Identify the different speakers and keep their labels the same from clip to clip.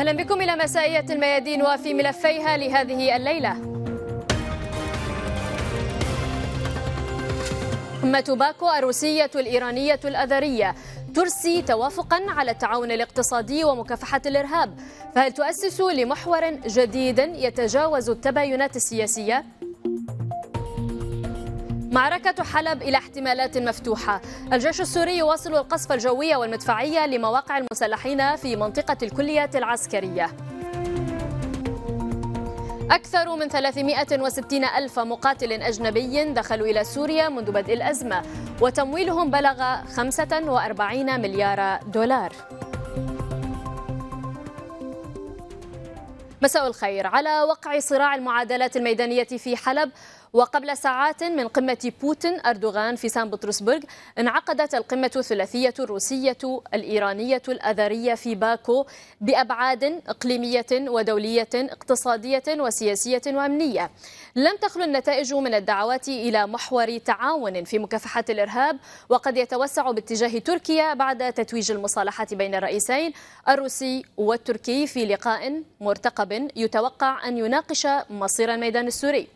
Speaker 1: أهلا بكم إلى مسائية الميادين وفي ملفيها لهذه الليلة أمة باكو الروسية الإيرانية الأذرية ترسي توافقا على التعاون الاقتصادي ومكافحة الإرهاب فهل تؤسس لمحور جديد يتجاوز التباينات السياسية؟ معركة حلب إلى احتمالات مفتوحة الجيش السوري يواصل القصف الجوي والمدفعية لمواقع المسلحين في منطقة الكليات العسكرية أكثر من 360 ألف مقاتل أجنبي دخلوا إلى سوريا منذ بدء الأزمة وتمويلهم بلغ 45 مليار دولار مساء الخير على وقع صراع المعادلات الميدانية في حلب وقبل ساعات من قمة بوتين أردوغان في سان بطرسبرغ انعقدت القمة الثلاثية الروسية الإيرانية الأذرية في باكو بأبعاد إقليمية ودولية اقتصادية وسياسية وأمنية لم تخلو النتائج من الدعوات إلى محور تعاون في مكافحة الإرهاب وقد يتوسع باتجاه تركيا بعد تتويج المصالحة بين الرئيسين الروسي والتركي في لقاء مرتقب يتوقع أن يناقش مصير الميدان السوري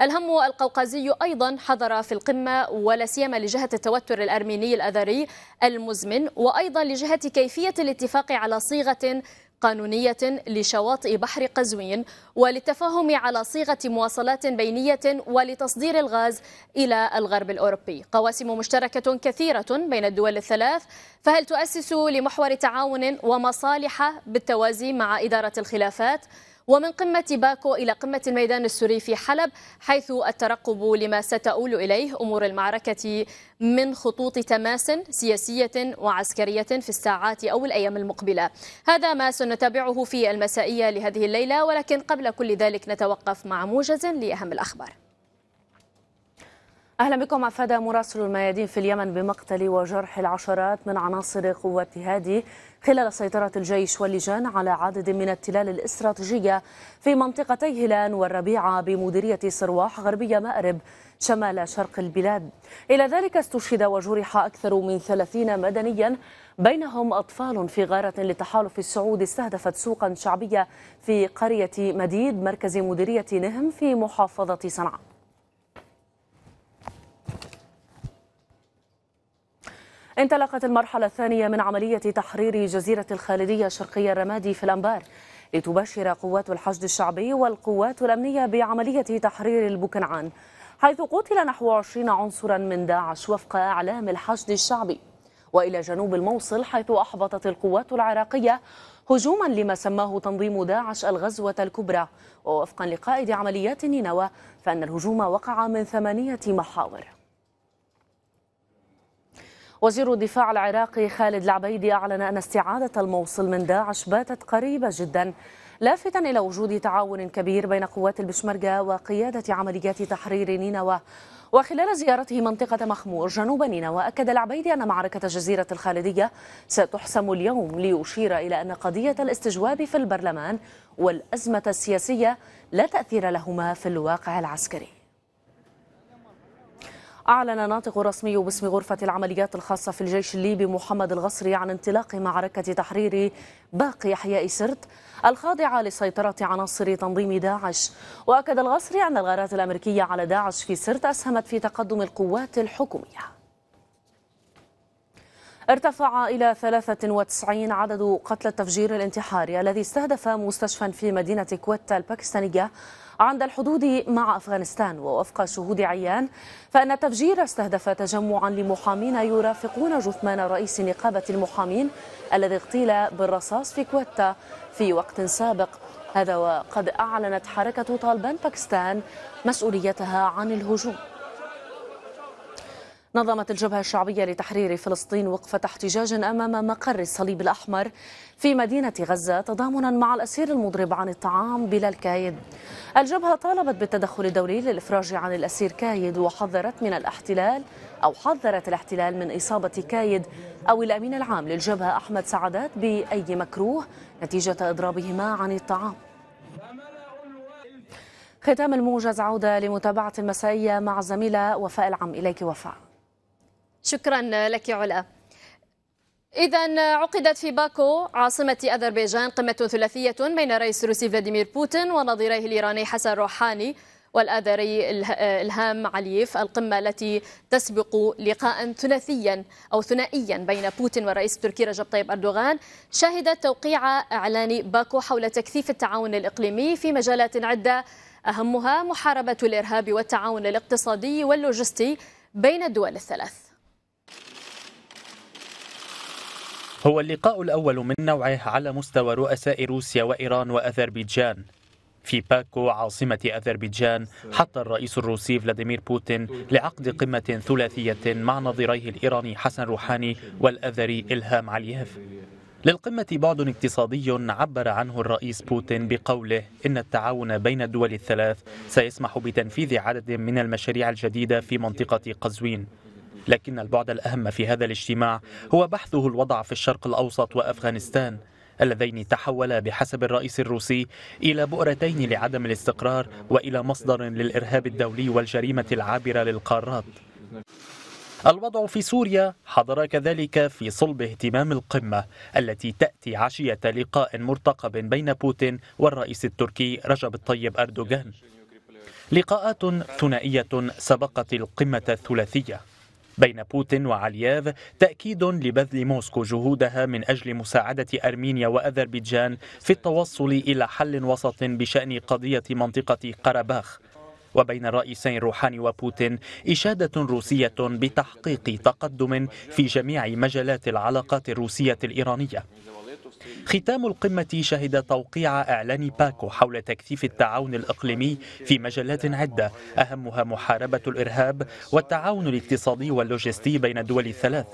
Speaker 1: الهم القوقازي أيضا حضر في القمة ولا سيما لجهة التوتر الأرميني الأذري المزمن وأيضا لجهة كيفية الاتفاق على صيغة قانونية لشواطئ بحر قزوين وللتفاهم على صيغة مواصلات بينية ولتصدير الغاز إلى الغرب الأوروبي قواسم مشتركة كثيرة بين الدول الثلاث فهل تؤسس لمحور تعاون ومصالح بالتوازي مع إدارة الخلافات؟ ومن قمة باكو إلى قمة الميدان السوري في حلب حيث الترقب لما ستؤول إليه أمور المعركة من خطوط تماس سياسية وعسكرية في الساعات أو الأيام المقبلة هذا ما سنتابعه في المسائية لهذه الليلة ولكن قبل كل ذلك نتوقف مع موجز لأهم الأخبار
Speaker 2: أهلا بكم أفاد مراسل الميادين في اليمن بمقتل وجرح العشرات من عناصر قوات هادي خلال سيطرة الجيش واللجان على عدد من التلال الاستراتيجية في منطقتي هلان والربيعة بمديرية صرواح غربية مأرب شمال شرق البلاد إلى ذلك استشهد وجرح أكثر من ثلاثين مدنيا بينهم أطفال في غارة لتحالف السعود استهدفت سوقا شعبية في قرية مديد مركز مديرية نهم في محافظة صنعاء انطلقت المرحلة الثانية من عملية تحرير جزيرة الخالدية شرقي الرمادي في الأنبار لتباشر قوات الحشد الشعبي والقوات الأمنية بعملية تحرير البوكنعان حيث قتل نحو 20 عنصرا من داعش وفق إعلام الحشد الشعبي وإلى جنوب الموصل حيث أحبطت القوات العراقية هجوما لما سماه تنظيم داعش الغزوة الكبرى ووفقا لقائد عمليات نينوى فإن الهجوم وقع من ثمانية محاور وزير الدفاع العراقي خالد العبيدي أعلن أن استعادة الموصل من داعش باتت قريبة جدا لافتا إلى وجود تعاون كبير بين قوات البشمركة وقيادة عمليات تحرير نينوى وخلال زيارته منطقة مخمور جنوب نينوى أكد العبيدي أن معركة جزيرة الخالدية ستحسم اليوم ليشير إلى أن قضية الاستجواب في البرلمان والأزمة السياسية لا تأثير لهما في الواقع العسكري أعلن ناطق رسمي باسم غرفة العمليات الخاصة في الجيش الليبي محمد الغصري عن انطلاق معركة تحرير باقي أحياء سرت الخاضعة لسيطرة عناصر تنظيم داعش وأكد الغصري أن الغارات الأمريكية على داعش في سرت أسهمت في تقدم القوات الحكومية ارتفع إلى 93 عدد قتلى التفجير الانتحاري الذي استهدف مستشفى في مدينة كويتا الباكستانية عند الحدود مع أفغانستان ووفق شهود عيان فإن التفجير استهدف تجمعا لمحامين يرافقون جثمان رئيس نقابة المحامين الذي اغتيل بالرصاص في كويتا في وقت سابق هذا وقد أعلنت حركة طالبان باكستان مسؤوليتها عن الهجوم نظمت الجبهة الشعبية لتحرير فلسطين وقفة احتجاج أمام مقر الصليب الأحمر في مدينة غزة تضامنا مع الأسير المضرب عن الطعام بلال كايد الجبهة طالبت بالتدخل الدولي للإفراج عن الأسير كايد وحذرت من الاحتلال أو حذرت الاحتلال من إصابة كايد أو الأمين العام للجبهة أحمد سعدات بأي مكروه نتيجة إضرابهما عن الطعام ختام الموجز عودة لمتابعة المسائية مع زميلة وفاء العم إليك وفاء
Speaker 1: شكرا لك علا إذا عقدت في باكو عاصمة أذربيجان قمة ثلاثية بين رئيس روسي فلاديمير بوتين ونظيريه الإيراني حسن روحاني والآذري إلهام عليف القمة التي تسبق لقاء ثلاثيا أو ثنائيا بين بوتين ورئيس تركيا رجب طيب أردوغان شهدت توقيع إعلان باكو حول تكثيف التعاون الإقليمي في مجالات عدة أهمها محاربة الإرهاب والتعاون الاقتصادي واللوجستي بين الدول الثلاث
Speaker 3: هو اللقاء الأول من نوعه على مستوى رؤساء روسيا وإيران وأذربيجان في باكو عاصمة أذربيجان حتى الرئيس الروسي فلاديمير بوتين لعقد قمة ثلاثية مع نظيريه الإيراني حسن روحاني والأذري إلهام علييف للقمة بعد اقتصادي عبر عنه الرئيس بوتين بقوله إن التعاون بين الدول الثلاث سيسمح بتنفيذ عدد من المشاريع الجديدة في منطقة قزوين لكن البعد الأهم في هذا الاجتماع هو بحثه الوضع في الشرق الأوسط وأفغانستان اللذين تحولا بحسب الرئيس الروسي إلى بؤرتين لعدم الاستقرار وإلى مصدر للإرهاب الدولي والجريمة العابرة للقارات الوضع في سوريا حضر كذلك في صلب اهتمام القمة التي تأتي عشية لقاء مرتقب بين بوتين والرئيس التركي رجب الطيب أردوغان لقاءات ثنائية سبقت القمة الثلاثية بين بوتين وعلياف تأكيد لبذل موسكو جهودها من أجل مساعدة أرمينيا وأذربيجان في التوصل إلى حل وسط بشأن قضية منطقة قرباخ وبين الرئيسين روحاني وبوتين إشادة روسية بتحقيق تقدم في جميع مجالات العلاقات الروسية الإيرانية ختام القمة شهد توقيع إعلان باكو حول تكثيف التعاون الإقليمي في مجالات عدة أهمها محاربة الإرهاب والتعاون الاقتصادي واللوجستي بين الدول الثلاث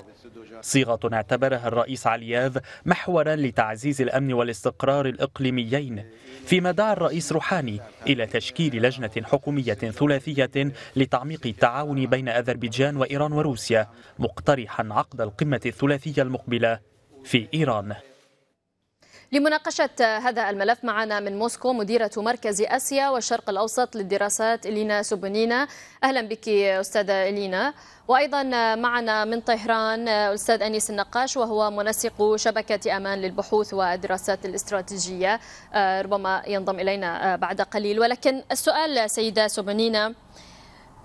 Speaker 3: صيغة اعتبرها الرئيس علياف محورا لتعزيز الأمن والاستقرار الإقليميين فيما دعا الرئيس روحاني إلى تشكيل لجنة حكومية ثلاثية لتعميق التعاون بين أذربيجان وإيران وروسيا مقترحا عقد القمة الثلاثية المقبلة في إيران
Speaker 1: لمناقشة هذا الملف معنا من موسكو مديرة مركز آسيا والشرق الأوسط للدراسات إلينا سوبونينا أهلا بك أستاذة إلينا وأيضا معنا من طهران الأستاذ أنيس النقاش وهو منسق شبكة أمان للبحوث والدراسات الاستراتيجية آه، ربما ينضم إلينا آه، بعد قليل ولكن السؤال سيدة سوبونينا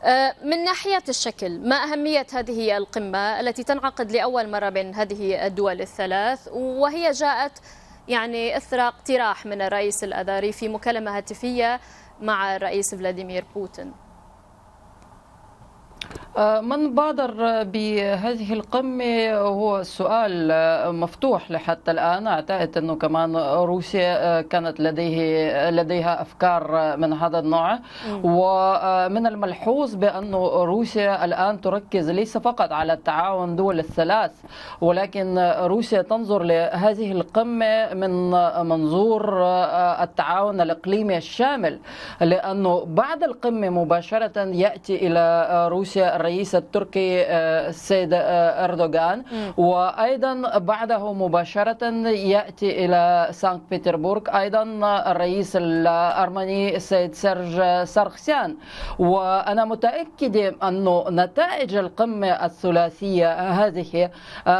Speaker 1: آه، من ناحية الشكل ما أهمية هذه القمة التي تنعقد لأول مرة بين هذه الدول الثلاث وهي جاءت يعني اثر اقتراح من الرئيس الاذاري في مكالمه هاتفيه مع الرئيس فلاديمير بوتين
Speaker 4: أه، من بادر بهذه القمة هو السؤال أه، مفتوح لحتى الآن أعتقد أنه كمان روسيا أه، كانت لديه لديها أفكار من هذا النوع ومن الملحوظ بأنه روسيا الآن تركز ليس فقط على التعاون دول الثلاث ولكن روسيا تنظر لهذه القمة من منظور التعاون الإقليمي الشامل لأنه بعد القمة مباشرة يأتي إلى روسيا الرئيس التركي آه، السيد آه، أردوغان وأيضا بعده مباشرة يأتي إلى سانت بيتربورغ أيضا الرئيس الأرمني السيد سيرج آه، سارخسيان وأنا متأكدة أن نتائج القمة الثلاثية هذه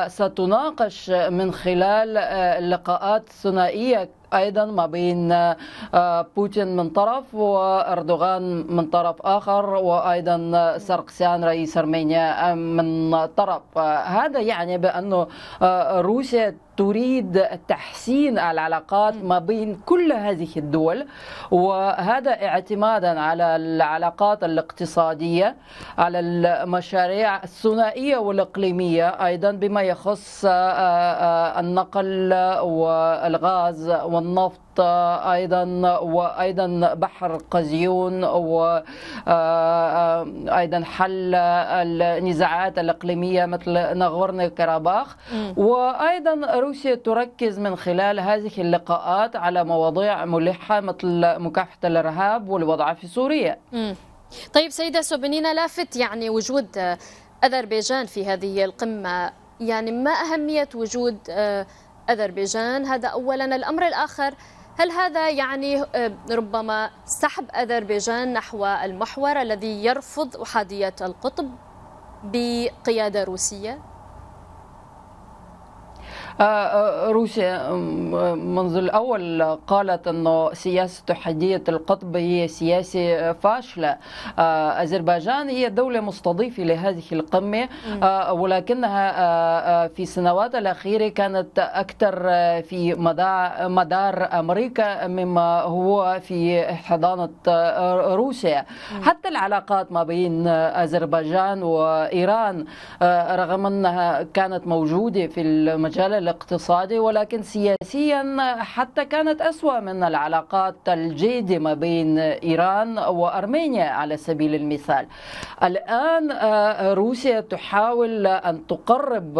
Speaker 4: ستناقش من خلال لقاءات ثنائية ايضا ما بين آه، بوتين من طرف واردوغان من طرف اخر وايضا سرقسان رئيس ارمينيا من طرف آه، هذا يعني بانه آه، روسيا تريد تحسين العلاقات ما بين كل هذه الدول وهذا اعتمادا على العلاقات الاقتصادية على المشاريع الثنائية والإقليمية أيضا بما يخص آه، آه، النقل والغاز والنفط الرباط ايضا وايضا بحر قزيون وايضا آه، آه، حل النزاعات الاقليميه مثل ناغورني كراباخ وايضا روسيا تركز من خلال هذه اللقاءات على مواضيع ملحه مثل مكافحه الارهاب والوضع في سوريا.
Speaker 1: طيب سيده سوبنينا لافت يعني وجود اذربيجان في هذه القمه يعني ما اهميه وجود آه، اذربيجان هذا اولا الامر الاخر هل هذا يعني آه، ربما سحب أذربيجان نحو المحور الذي يرفض أحادية القطب بقيادة روسية؟
Speaker 4: آه، آه، روسيا منذ الأول قالت أنه سياسة تحدية القطب هي سياسة فاشلة آه، أذربيجان هي دولة مستضيفة لهذه القمة ولكنها في السنوات الأخيرة كانت أكثر في مدار أمريكا مما هو في حضانة روسيا حتى العلاقات ما بين أذربيجان وإيران رغم أنها كانت موجودة في المجال الاقتصادي ولكن سياسيا حتى كانت أسوأ من العلاقات الجيدة ما بين إيران وأرمينيا على سبيل المثال الآن آه، روسيا تحاول أن تقرب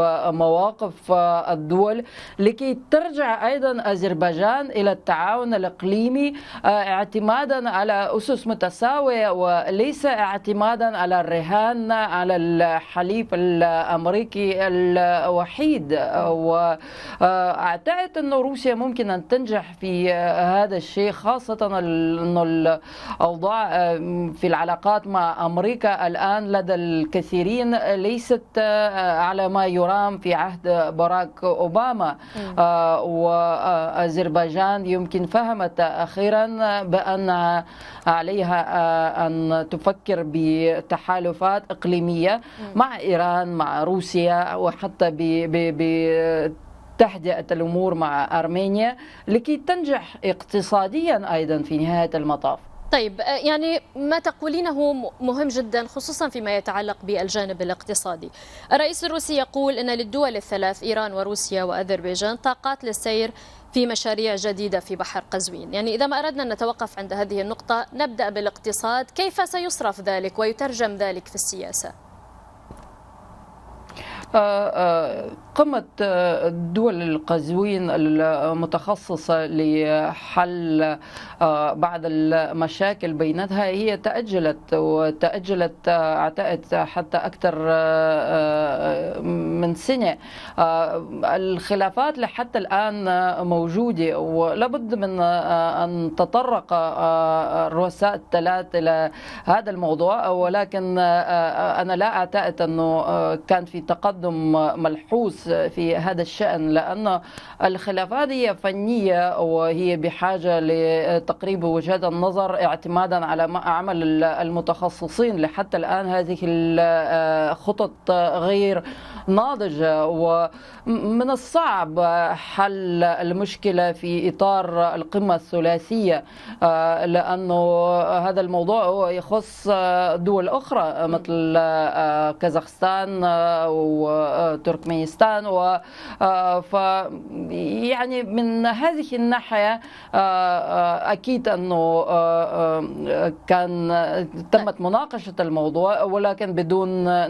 Speaker 4: مواقف آه، الدول لكي ترجع أيضا أذربيجان إلى التعاون الإقليمي آه، اعتمادا على أسس متساوية وليس اعتمادا على الرهان على الحليف الأمريكي الوحيد آه، اعتقد انه روسيا ممكن ان تنجح في آه، هذا الشيء خاصه انه الاوضاع آه، في العلاقات مع امريكا الان لدى الكثيرين ليست على ما يرام في عهد باراك اوباما واذربيجان يمكن فهمت اخيرا بان عليها ان تفكر بتحالفات اقليميه مع ايران مع روسيا وحتى ب تهدئة الأمور مع أرمينيا لكي تنجح اقتصاديا أيضا في نهاية المطاف
Speaker 1: طيب آه، يعني ما تقولينه مهم جدا خصوصا فيما يتعلق بالجانب الاقتصادي الرئيس الروسي يقول أن للدول الثلاث إيران وروسيا وأذربيجان طاقات للسير في مشاريع جديدة في بحر قزوين يعني إذا ما أردنا أن نتوقف عند هذه النقطة نبدأ بالاقتصاد كيف سيصرف ذلك ويترجم ذلك في السياسة
Speaker 4: آه، آه، قمة الدول آه، القزوين المتخصصة لحل بعض المشاكل بينها هي تأجلت وتأجلت اعتقد حتى أكثر من سنة الخلافات لحتى الآن موجودة ولابد من أن تطرق الرؤساء الثلاث إلى هذا الموضوع ولكن أنا لا أعتقد أنه كان في تقدم تقدم ملحوظ في هذا الشأن لأن الخلافات هي فنية وهي بحاجة لتقريب وجهات النظر اعتمادا على عمل المتخصصين لحتى الآن هذه الخطط آه، غير ناضجة ومن الصعب حل المشكلة في إطار القمة الثلاثية آه، لأنه هذا الموضوع يخص دول أخرى مثل آه، كازاخستان و وتركمانستان و آه، ف يعني من هذه الناحية آه، آه، أكيد أنه كان تمت مناقشة الموضوع ولكن بدون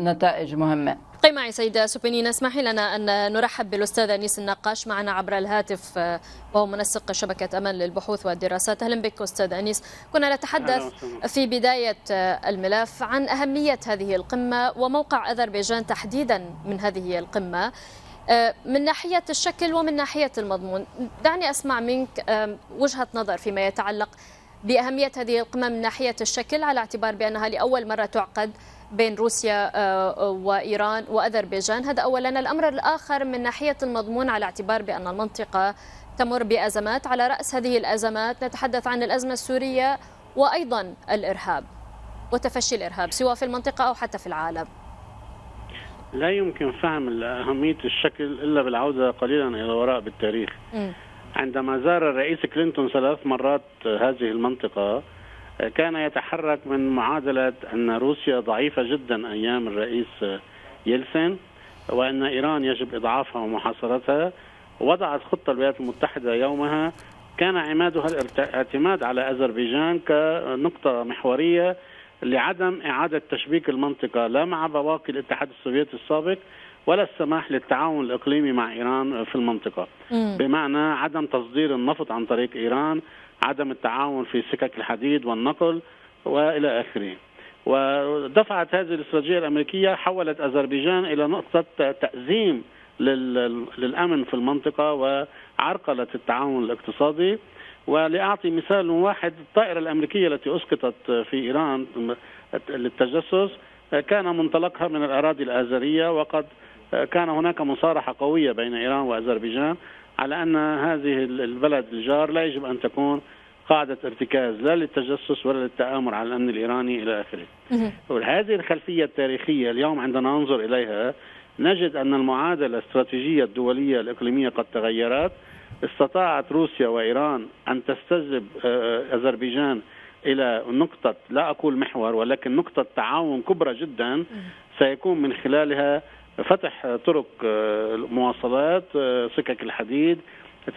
Speaker 4: نتائج مهمة
Speaker 1: ابقي معي سيدة سوبينين اسمحي لنا أن نرحب بالأستاذ أنيس النقاش معنا عبر الهاتف آه، وهو منسق شبكة أمل للبحوث والدراسات أهلا بك أستاذ أنيس كنا نتحدث في بداية آه، الملف عن أهمية هذه القمة وموقع أذربيجان تحديدا من هذه القمة آه، من ناحية الشكل ومن ناحية المضمون دعني أسمع منك وجهة نظر فيما يتعلق بأهمية هذه القمة من ناحية الشكل على اعتبار بأنها لأول مرة تعقد بين روسيا آه، آه، وإيران وأذربيجان هذا أولا الأمر الآخر من ناحية المضمون على اعتبار بأن المنطقة تمر بأزمات على رأس هذه الأزمات نتحدث عن الأزمة السورية وأيضا الإرهاب وتفشي الإرهاب سواء في المنطقة أو حتى في العالم
Speaker 5: لا يمكن فهم أهمية الشكل إلا بالعودة قليلا إلى الوراء بالتاريخ م. عندما زار الرئيس كلينتون ثلاث مرات هذه المنطقة كان يتحرك من معادلة أن روسيا ضعيفة جدا أيام الرئيس يلسن وأن إيران يجب إضعافها ومحاصرتها وضعت خطة الولايات المتحدة يومها كان عمادها الاعتماد على أذربيجان كنقطة محورية لعدم إعادة تشبيك المنطقة لا مع بواقي الاتحاد السوفيتي السابق ولا السماح للتعاون الإقليمي مع إيران في المنطقة م. بمعنى عدم تصدير النفط عن طريق إيران عدم التعاون في سكك الحديد والنقل والى اخره. ودفعت هذه الاستراتيجيه الامريكيه حولت اذربيجان الى نقطه تازيم للامن في المنطقه وعرقلت التعاون الاقتصادي ولاعطي مثال واحد الطائره الامريكيه التي اسقطت في ايران للتجسس كان منطلقها من الاراضي الازريه وقد كان هناك مصارحه قويه بين ايران واذربيجان على أن هذه البلد الجار لا يجب أن تكون قاعدة ارتكاز لا للتجسس ولا للتآمر على الأمن الإيراني إلى آخره وهذه الخلفية التاريخية اليوم عندما ننظر إليها نجد أن المعادلة الاستراتيجية الدولية الإقليمية قد تغيرت استطاعت روسيا وإيران أن تستجلب آه، آه، أذربيجان إلى نقطة لا أقول محور ولكن نقطة تعاون كبرى جدا سيكون من خلالها فتح طرق المواصلات آه، آه، سكك الحديد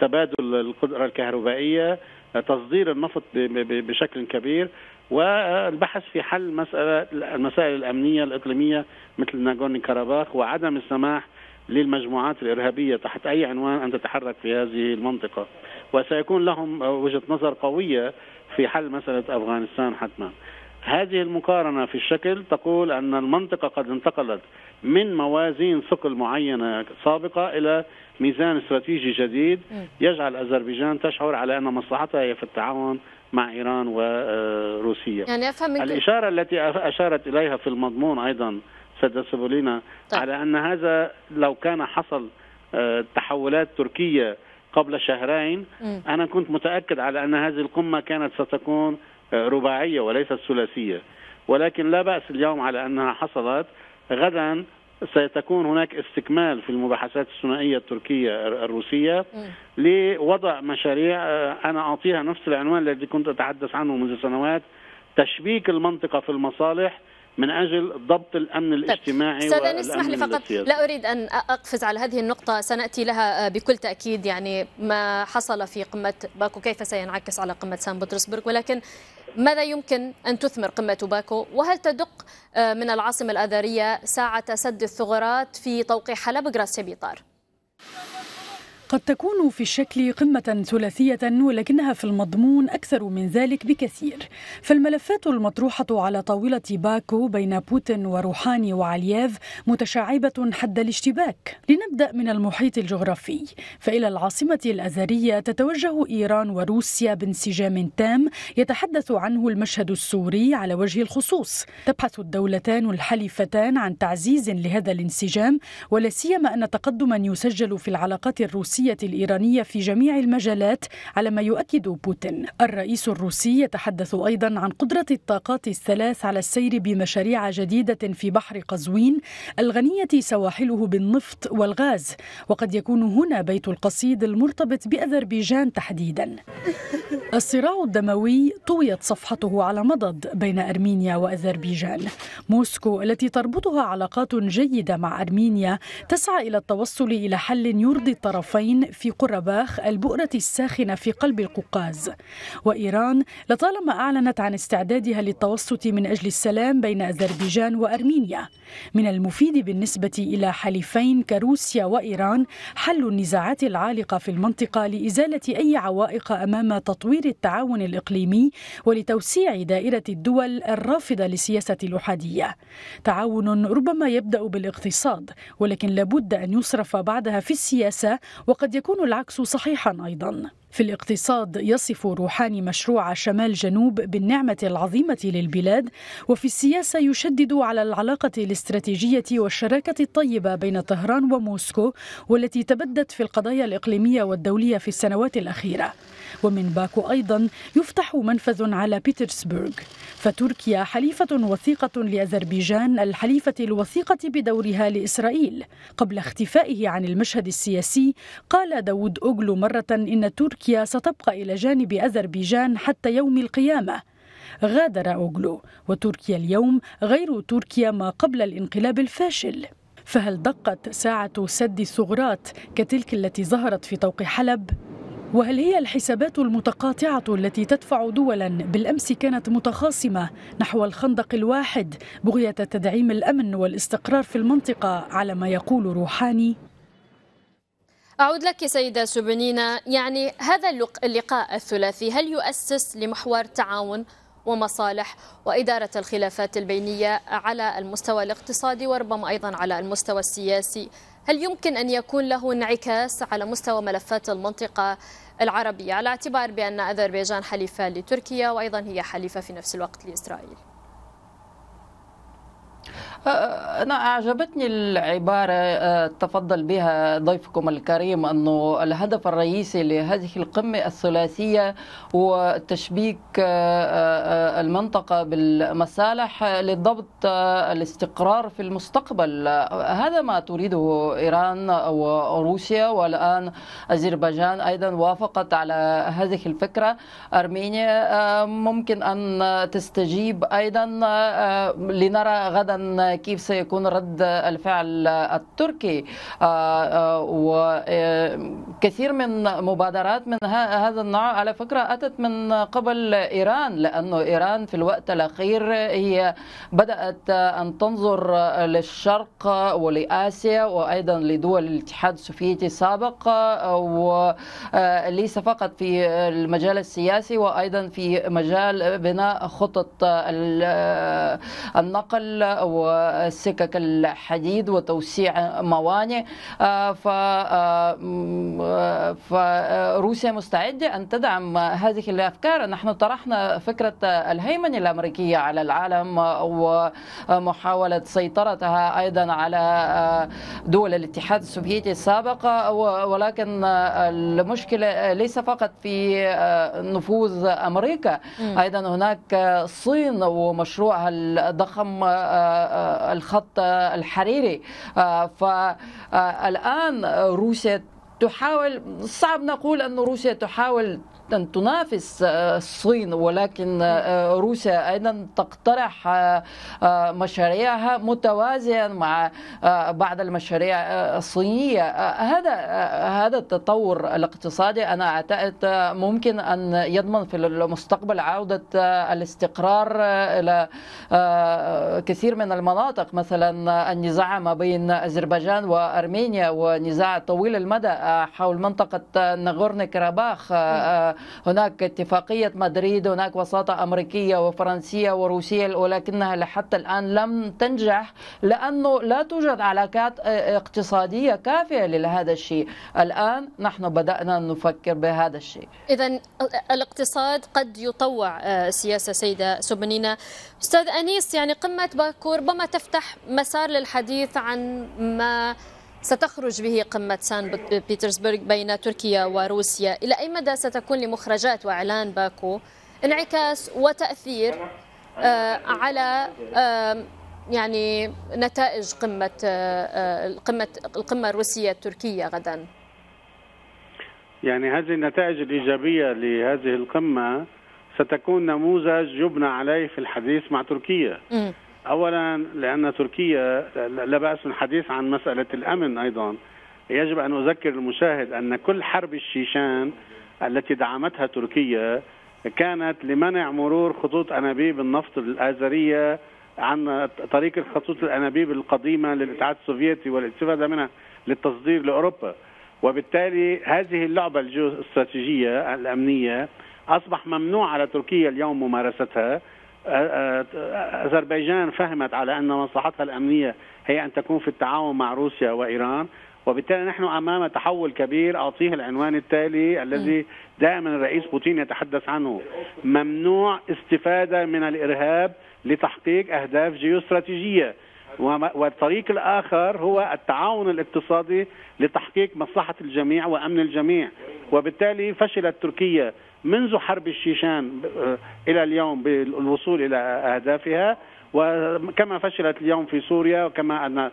Speaker 5: تبادل القدره الكهربائيه آه، تصدير النفط بشكل كبير والبحث في حل مسألة المسائل الأمنية الإقليمية مثل ناغورني كاراباخ وعدم السماح للمجموعات الإرهابية تحت أي عنوان أن تتحرك في هذه المنطقة وسيكون لهم وجهة نظر قوية في حل مسألة أفغانستان حتما هذه المقارنة في الشكل تقول أن المنطقة قد انتقلت من موازين ثقل معينة سابقة إلى ميزان استراتيجي جديد يجعل أذربيجان تشعر على أن مصلحتها هي في التعاون مع إيران وروسيا آه،
Speaker 1: يعني أفهم منك... الإشارة
Speaker 5: التي أشارت إليها في المضمون أيضا سيدة سبولينا طيب. على أن هذا لو كان حصل آه، تحولات تركية قبل شهرين م. أنا كنت متأكد على أن هذه القمة كانت ستكون رباعية وليست ثلاثية ولكن لا بأس اليوم على أنها حصلت غدا سيتكون هناك استكمال في المباحثات الثنائية التركية الروسية لوضع مشاريع آه، أنا أعطيها نفس العنوان الذي كنت أتحدث عنه منذ سنوات تشبيك المنطقة في المصالح من اجل ضبط الامن طيب، الاجتماعي طيب. والامن اسمح لي فقط لا
Speaker 1: اريد ان اقفز على هذه النقطه سناتي لها آه، بكل تاكيد يعني ما حصل في قمه باكو كيف سينعكس على قمه سان بطرسبرغ ولكن ماذا يمكن ان تثمر قمه باكو وهل تدق آه، من العاصمه الاذريه ساعه سد الثغرات في توقيع حلب بيطار؟
Speaker 6: قد تكون في الشكل قمة ثلاثية ولكنها في المضمون أكثر من ذلك بكثير فالملفات المطروحة على طاولة باكو بين بوتين وروحاني وعلييف متشعبة حد الاشتباك لنبدأ من المحيط الجغرافي فإلى العاصمة الأزرية تتوجه إيران وروسيا بانسجام تام يتحدث عنه المشهد السوري على وجه الخصوص تبحث الدولتان الحليفتان عن تعزيز لهذا الانسجام ولا سيما أن تقدما يسجل في العلاقات الروسية الروسية الإيرانية في جميع المجالات على ما يؤكد بوتين الرئيس الروسي يتحدث أيضا عن قدرة الطاقات الثلاث على السير بمشاريع جديدة في بحر قزوين الغنية سواحله بالنفط والغاز وقد يكون هنا بيت القصيد المرتبط بأذربيجان تحديدا الصراع الدموي طويت صفحته على مضض بين أرمينيا وأذربيجان موسكو التي تربطها علاقات جيدة مع أرمينيا تسعى إلى التوصل إلى حل يرضي الطرفين الصين في قرباخ البؤرة الساخنة في قلب القوقاز وإيران لطالما أعلنت عن استعدادها للتوسط من أجل السلام بين أذربيجان وأرمينيا من المفيد بالنسبة إلى حليفين كروسيا وإيران حل النزاعات العالقة في المنطقة لإزالة أي عوائق أمام تطوير التعاون الإقليمي ولتوسيع دائرة الدول الرافضة لسياسة الأحادية تعاون ربما يبدأ بالاقتصاد ولكن لابد أن يصرف بعدها في السياسة وقد وقد يكون العكس صحيحا أيضا في الاقتصاد يصف روحاني مشروع شمال جنوب بالنعمة العظيمة للبلاد وفي السياسة يشدد على العلاقة الاستراتيجية والشراكة الطيبة بين طهران وموسكو والتي تبدت في القضايا الإقليمية والدولية في السنوات الأخيرة ومن باكو أيضا يفتح منفذ على بيترسبورغ فتركيا حليفة وثيقة لأذربيجان الحليفة الوثيقة بدورها لإسرائيل قبل اختفائه عن المشهد السياسي قال داود أوغلو مرة إن تركيا ستبقى إلى جانب أذربيجان حتى يوم القيامة غادر أوغلو وتركيا اليوم غير تركيا ما قبل الانقلاب الفاشل فهل دقت ساعة سد الثغرات كتلك التي ظهرت في طوق حلب؟ وهل هي الحسابات المتقاطعة التي تدفع دولا بالأمس كانت متخاصمة نحو الخندق الواحد بغية تدعيم الأمن والاستقرار في المنطقة على ما يقول روحاني؟
Speaker 1: أعود لك سيدة سبنينة يعني هذا اللقاء الثلاثي هل يؤسس لمحور تعاون ومصالح وإدارة الخلافات البينية على المستوى الاقتصادي وربما أيضا على المستوى السياسي هل يمكن أن يكون له انعكاس على مستوى ملفات المنطقة العربية على اعتبار بأن أذربيجان حليفة لتركيا وأيضا هي حليفة في نفس الوقت لإسرائيل
Speaker 4: أه، أه، أنا أعجبتني العبارة أه، تفضل بها ضيفكم الكريم أنه الهدف الرئيسي لهذه القمة الثلاثية هو تشبيك المنطقة بالمصالح للضبط الاستقرار في المستقبل هذا ما تريده إيران وروسيا والآن أذربيجان أيضا وافقت على هذه الفكرة أرمينيا ممكن أن تستجيب أيضا لنرى غدا غدا كيف سيكون رد الفعل التركي آه، آه، وكثير آه، من مبادرات من هذا النوع على فكرة أتت من قبل إيران لأنه إيران في الوقت الأخير هي بدأت أن تنظر للشرق ولآسيا وأيضا لدول الاتحاد السوفيتي السابق وليس فقط في المجال السياسي وأيضا في مجال بناء خطط النقل وسكك الحديد وتوسيع موانئ آه، فروسيا آه، آه، مستعدة أن تدعم هذه الأفكار نحن طرحنا فكرة الهيمنة الأمريكية على العالم ومحاولة سيطرتها أيضا على دول الاتحاد السوفيتي السابقة ولكن المشكلة ليس فقط في نفوذ أمريكا أيضا هناك الصين ومشروعها الضخم آه، آه، الخط الحريري آه، فالآن روسيا تحاول صعب نقول أن روسيا تحاول حتى تنافس آه، الصين ولكن آه، آه، روسيا ايضا تقترح مشاريعها متوازيا مع بعض المشاريع الصينيه هذا هذا التطور الاقتصادي انا اعتقد ممكن ان يضمن في المستقبل عوده الاستقرار الى كثير من المناطق مثلا النزاع ما بين اذربيجان وارمينيا ونزاع طويل المدى حول منطقه ناغورني كراباخ هناك اتفاقية مدريد هناك وساطة أمريكية وفرنسية وروسية ولكنها لحتى الآن لم تنجح لأنه لا توجد علاقات آه، اقتصادية كافية لهذا الشيء الآن نحن بدأنا نفكر بهذا الشيء
Speaker 1: إذا الاقتصاد قد يطوع آه، سياسة سيدة سبنينا أستاذ أنيس يعني قمة باكو ربما تفتح مسار للحديث عن ما ستخرج به قمة سان بيترسبرغ بين تركيا وروسيا إلى أي مدى ستكون لمخرجات وإعلان باكو انعكاس وتأثير آه، على آه، يعني نتائج قمة آه، القمة القمة الروسية التركية غدا
Speaker 5: يعني هذه النتائج الإيجابية لهذه القمة ستكون نموذج يبنى عليه في الحديث مع تركيا م. اولا لان تركيا لا باس من الحديث عن مساله الامن ايضا يجب ان اذكر المشاهد ان كل حرب الشيشان التي دعمتها تركيا كانت لمنع مرور خطوط انابيب النفط الازريه عن طريق الخطوط الانابيب القديمه للاتحاد السوفيتي والاستفاده منها للتصدير لاوروبا وبالتالي هذه اللعبه الجيوستراتيجيه الامنيه اصبح ممنوع على تركيا اليوم ممارستها أذربيجان فهمت على أن مصلحتها الأمنية هي أن تكون في التعاون مع روسيا وإيران وبالتالي نحن امام تحول كبير اعطيه العنوان التالي الذي دائما الرئيس بوتين يتحدث عنه ممنوع استفاده من الارهاب لتحقيق اهداف جيوستراتيجيه والطريق الاخر هو التعاون الاقتصادي لتحقيق مصلحه الجميع وامن الجميع وبالتالي فشلت تركيا منذ حرب الشيشان آه، إلى اليوم بالوصول إلى أهدافها وكما فشلت اليوم في سوريا وكما أن آه،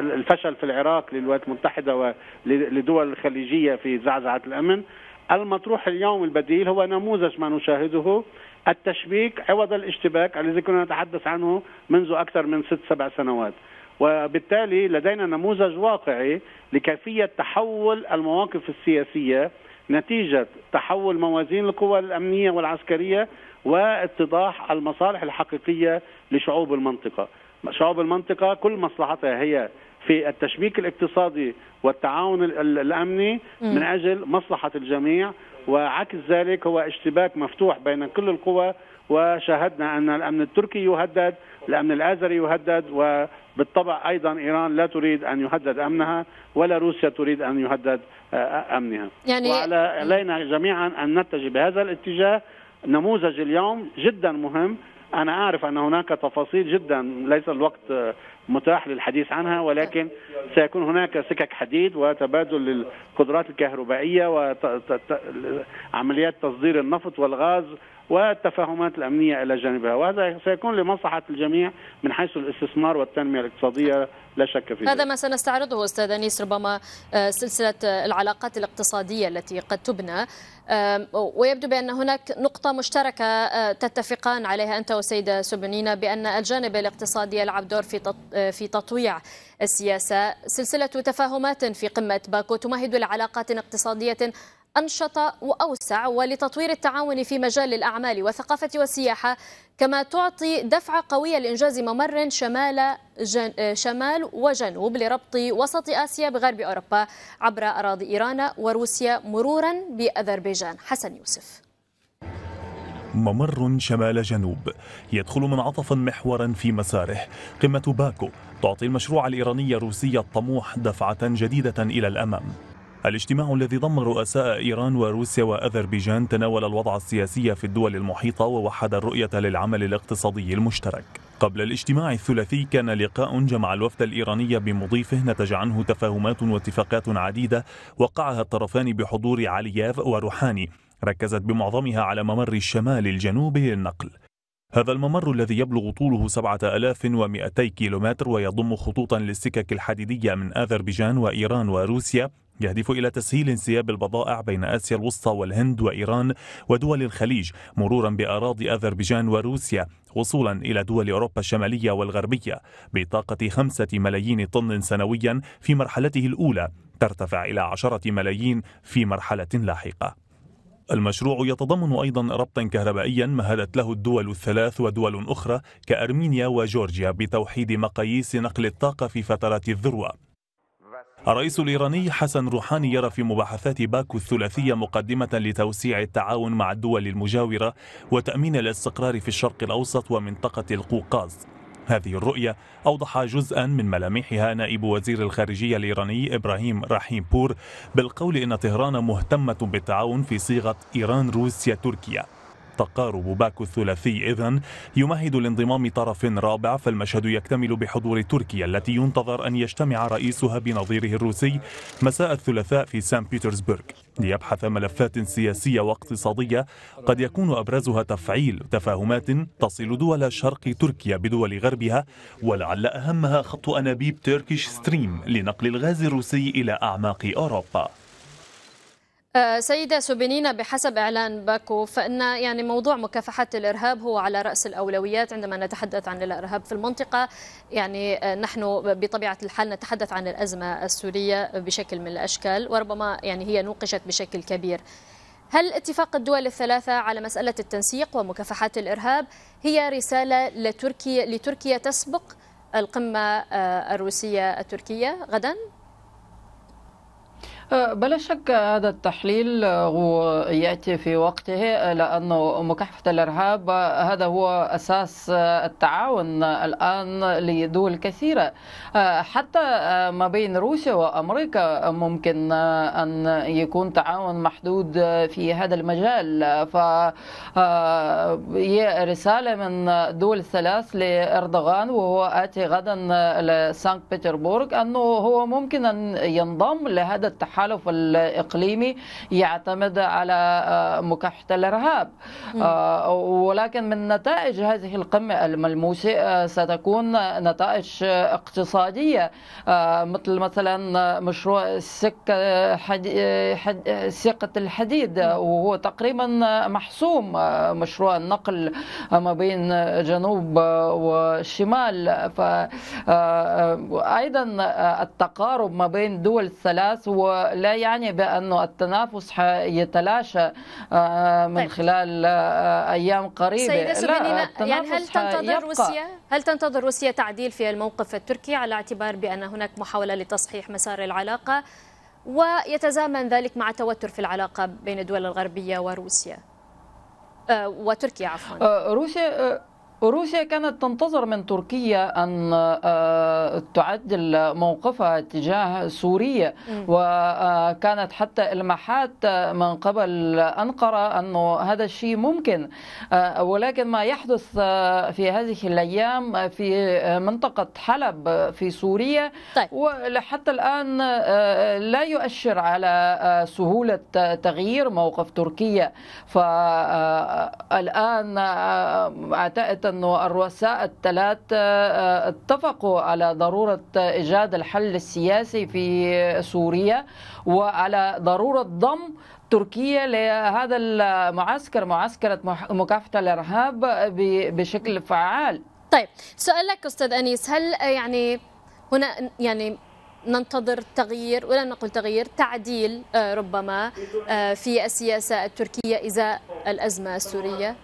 Speaker 5: الفشل في العراق للولايات المتحدة ولدول الخليجية في زعزعة الأمن المطروح اليوم البديل هو نموذج ما نشاهده التشبيك عوض الاشتباك الذي كنا نتحدث عنه منذ أكثر من ست سبع سنوات وبالتالي لدينا نموذج واقعي لكيفية تحول المواقف السياسية نتيجة تحول موازين القوى الأمنية والعسكرية واتضاح المصالح الحقيقية لشعوب المنطقة شعوب المنطقة كل مصلحتها هي في التشبيك الاقتصادي والتعاون الأمني من أجل مصلحة الجميع وعكس ذلك هو اشتباك مفتوح بين كل القوى وشاهدنا أن الأمن التركي يهدد الأمن الازري يهدد وبالطبع أيضا إيران لا تريد أن يهدد أمنها ولا روسيا تريد أن يهدد آه، آه، أمنها يعني وعلى علينا جميعا أن نتجه بهذا الاتجاه نموذج اليوم جدا مهم أنا أعرف أن هناك تفاصيل جدا ليس الوقت آه، متاح للحديث عنها ولكن سيكون هناك سكك حديد وتبادل للقدرات الكهربائية وعمليات تصدير النفط والغاز والتفاهمات الأمنية إلى جانبها وهذا سيكون لمصلحة الجميع من حيث الاستثمار والتنمية الاقتصادية لا شك في هذا ما
Speaker 1: سنستعرضه استاذ انيس ربما سلسله العلاقات الاقتصاديه التي قد تبنى ويبدو بان هناك نقطه مشتركه آه، تتفقان عليها انت والسيده سبنينا بان الجانب الاقتصادي يلعب دور في في تطويع السياسه، سلسله تفاهمات في قمه باكو تمهد لعلاقات اقتصاديه أنشط وأوسع ولتطوير التعاون في مجال الأعمال والثقافة والسياحة كما تعطي دفعة قوية لإنجاز ممر شمال, جن... شمال وجنوب لربط وسط آسيا بغرب أوروبا عبر أراضي إيران وروسيا مرورا بأذربيجان حسن
Speaker 7: يوسف ممر شمال جنوب يدخل منعطفا محورا في مساره قمة باكو تعطي المشروع الإيراني الروسي الطموح دفعة جديدة إلى الأمام الاجتماع الذي ضم رؤساء إيران وروسيا وأذربيجان تناول الوضع السياسي في الدول المحيطة ووحد الرؤية للعمل الاقتصادي المشترك قبل الاجتماع الثلاثي كان لقاء جمع الوفد الإيراني بمضيفه نتج عنه تفاهمات واتفاقات عديدة وقعها الطرفان بحضور علياف وروحاني ركزت بمعظمها على ممر الشمال الجنوبي للنقل هذا الممر الذي يبلغ طوله 7200 كيلومتر ويضم خطوطا للسكك الحديدية من أذربيجان وإيران وروسيا يهدف إلى تسهيل انسياب البضائع بين آسيا الوسطى والهند وإيران ودول الخليج مرورا بأراضي أذربيجان وروسيا وصولا إلى دول أوروبا الشمالية والغربية بطاقة خمسة ملايين طن سنويا في مرحلته الأولى ترتفع إلى عشرة ملايين في مرحلة لاحقة المشروع يتضمن أيضا ربطا كهربائيا مهدت له الدول الثلاث ودول أخرى كأرمينيا وجورجيا بتوحيد مقاييس نقل الطاقة في فترات الذروة الرئيس الإيراني حسن روحاني يرى في مباحثات باكو الثلاثية مقدمة لتوسيع التعاون مع الدول المجاورة وتأمين الاستقرار في الشرق الأوسط ومنطقة القوقاز هذه الرؤية أوضح جزءا من ملامحها نائب وزير الخارجية الإيراني إبراهيم رحيم بور بالقول إن طهران مهتمة بالتعاون في صيغة إيران روسيا تركيا تقارب باكو الثلاثي إذن يمهد لانضمام طرف رابع فالمشهد يكتمل بحضور تركيا التي ينتظر أن يجتمع رئيسها بنظيره الروسي مساء الثلاثاء في سان بيترسبرغ ليبحث ملفات سياسية واقتصادية قد يكون أبرزها تفعيل تفاهمات تصل دول شرق تركيا بدول غربها ولعل أهمها خط أنابيب تركيش ستريم لنقل الغاز الروسي إلى أعماق أوروبا
Speaker 1: آه، سيدة سوبينينا بحسب إعلان باكو فإن يعني موضوع مكافحة الإرهاب هو على رأس الأولويات عندما نتحدث عن الإرهاب في المنطقة يعني آه، نحن بطبيعة الحال نتحدث عن الأزمة السورية بشكل من الأشكال وربما يعني هي نوقشت بشكل كبير هل اتفاق الدول الثلاثة على مسألة التنسيق ومكافحة الإرهاب هي رسالة لتركيا لتركيا تسبق القمة آه، الروسية التركية غداً؟
Speaker 4: بلا شك هذا التحليل ياتي في وقته لانه مكافحه الارهاب هذا هو اساس التعاون الان لدول كثيره حتى ما بين روسيا وامريكا ممكن ان يكون تعاون محدود في هذا المجال ف هي رساله من دول الثلاث لاردوغان وهو اتي غدا لسانكت بيترسبورغ انه هو ممكن ان ينضم لهذا التحالف التحالف الإقليمي يعتمد على آه، مكافحة الإرهاب آه، ولكن من نتائج هذه القمة الملموسة آه، ستكون نتائج اقتصادية مثل مثلا مشروع السكة سكة الحديد وهو تقريبا محسوم مشروع النقل ما بين جنوب والشمال فأيضا التقارب ما بين دول الثلاث هو لا يعني بأنه التنافس يتلاشى آه، من طيب. خلال آه، أيام قريبة سيدة
Speaker 1: لا يعني هل تنتظر روسيا هل تنتظر روسيا تعديل في الموقف التركي على اعتبار بأن هناك محاولة لتصحيح مسار العلاقة ويتزامن ذلك مع توتر في العلاقة بين الدول الغربية وروسيا آه، وتركيا عفوا
Speaker 4: روسيا روسيا كانت تنتظر من تركيا أن آه، تعدل موقفها تجاه سوريا وكانت حتى إلماحات من قبل أنقرة أنه هذا الشيء ممكن آه، ولكن ما يحدث آه، في هذه الأيام في منطقة حلب في سوريا طيب. وحتى الآن لا يؤشر على سهولة تغيير موقف تركيا فالآن اعتقد أنه الرؤساء الثلاث آه، آه، اتفقوا على ضرورة إيجاد الحل السياسي في سوريا وعلى ضرورة ضم تركيا لهذا المعسكر معسكرة مكافحة الإرهاب بشكل فعال طيب سؤال لك أستاذ أنيس هل يعني هنا يعني ننتظر
Speaker 1: تغيير ولم نقل تغيير تعديل آه، ربما في السياسة التركية إزاء الأزمة السورية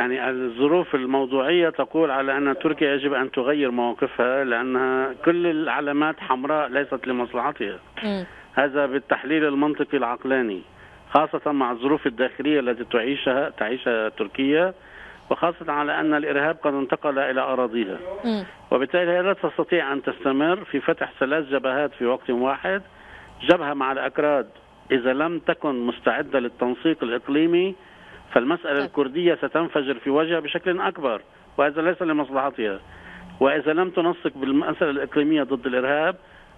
Speaker 5: يعني الظروف الموضوعية تقول على أن تركيا يجب أن تغير مواقفها لأنها كل العلامات حمراء ليست لمصلحتها هذا بالتحليل المنطقي العقلاني خاصة مع الظروف الداخلية التي تعيشها تعيشها تركيا وخاصة على أن الإرهاب قد انتقل إلى أراضيها وبالتالي هي لا تستطيع أن تستمر في فتح ثلاث جبهات في وقت واحد جبهة مع الأكراد إذا لم تكن مستعدة للتنسيق الإقليمي فالمسألة طيب. الكردية ستنفجر في وجهها بشكل أكبر وهذا ليس لمصلحتها وإذا لم تنسق بالمسألة الإقليمية ضد الإرهاب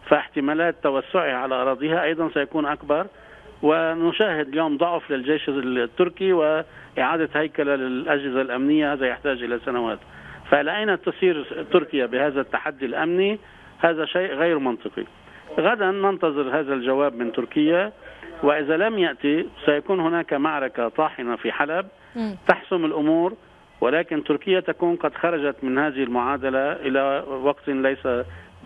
Speaker 5: فاحتمالات توسعها على أراضيها أيضا سيكون أكبر ونشاهد اليوم ضعف للجيش التركي وإعادة هيكلة للأجهزة الأمنية هذا يحتاج إلى سنوات فإلى أين تسير تركيا بهذا التحدي الأمني هذا شيء غير منطقي غدا ننتظر هذا الجواب من تركيا وإذا لم يأتي سيكون هناك معركة طاحنة في حلب تحسم الأمور ولكن تركيا تكون قد خرجت من هذه المعادلة إلى وقت ليس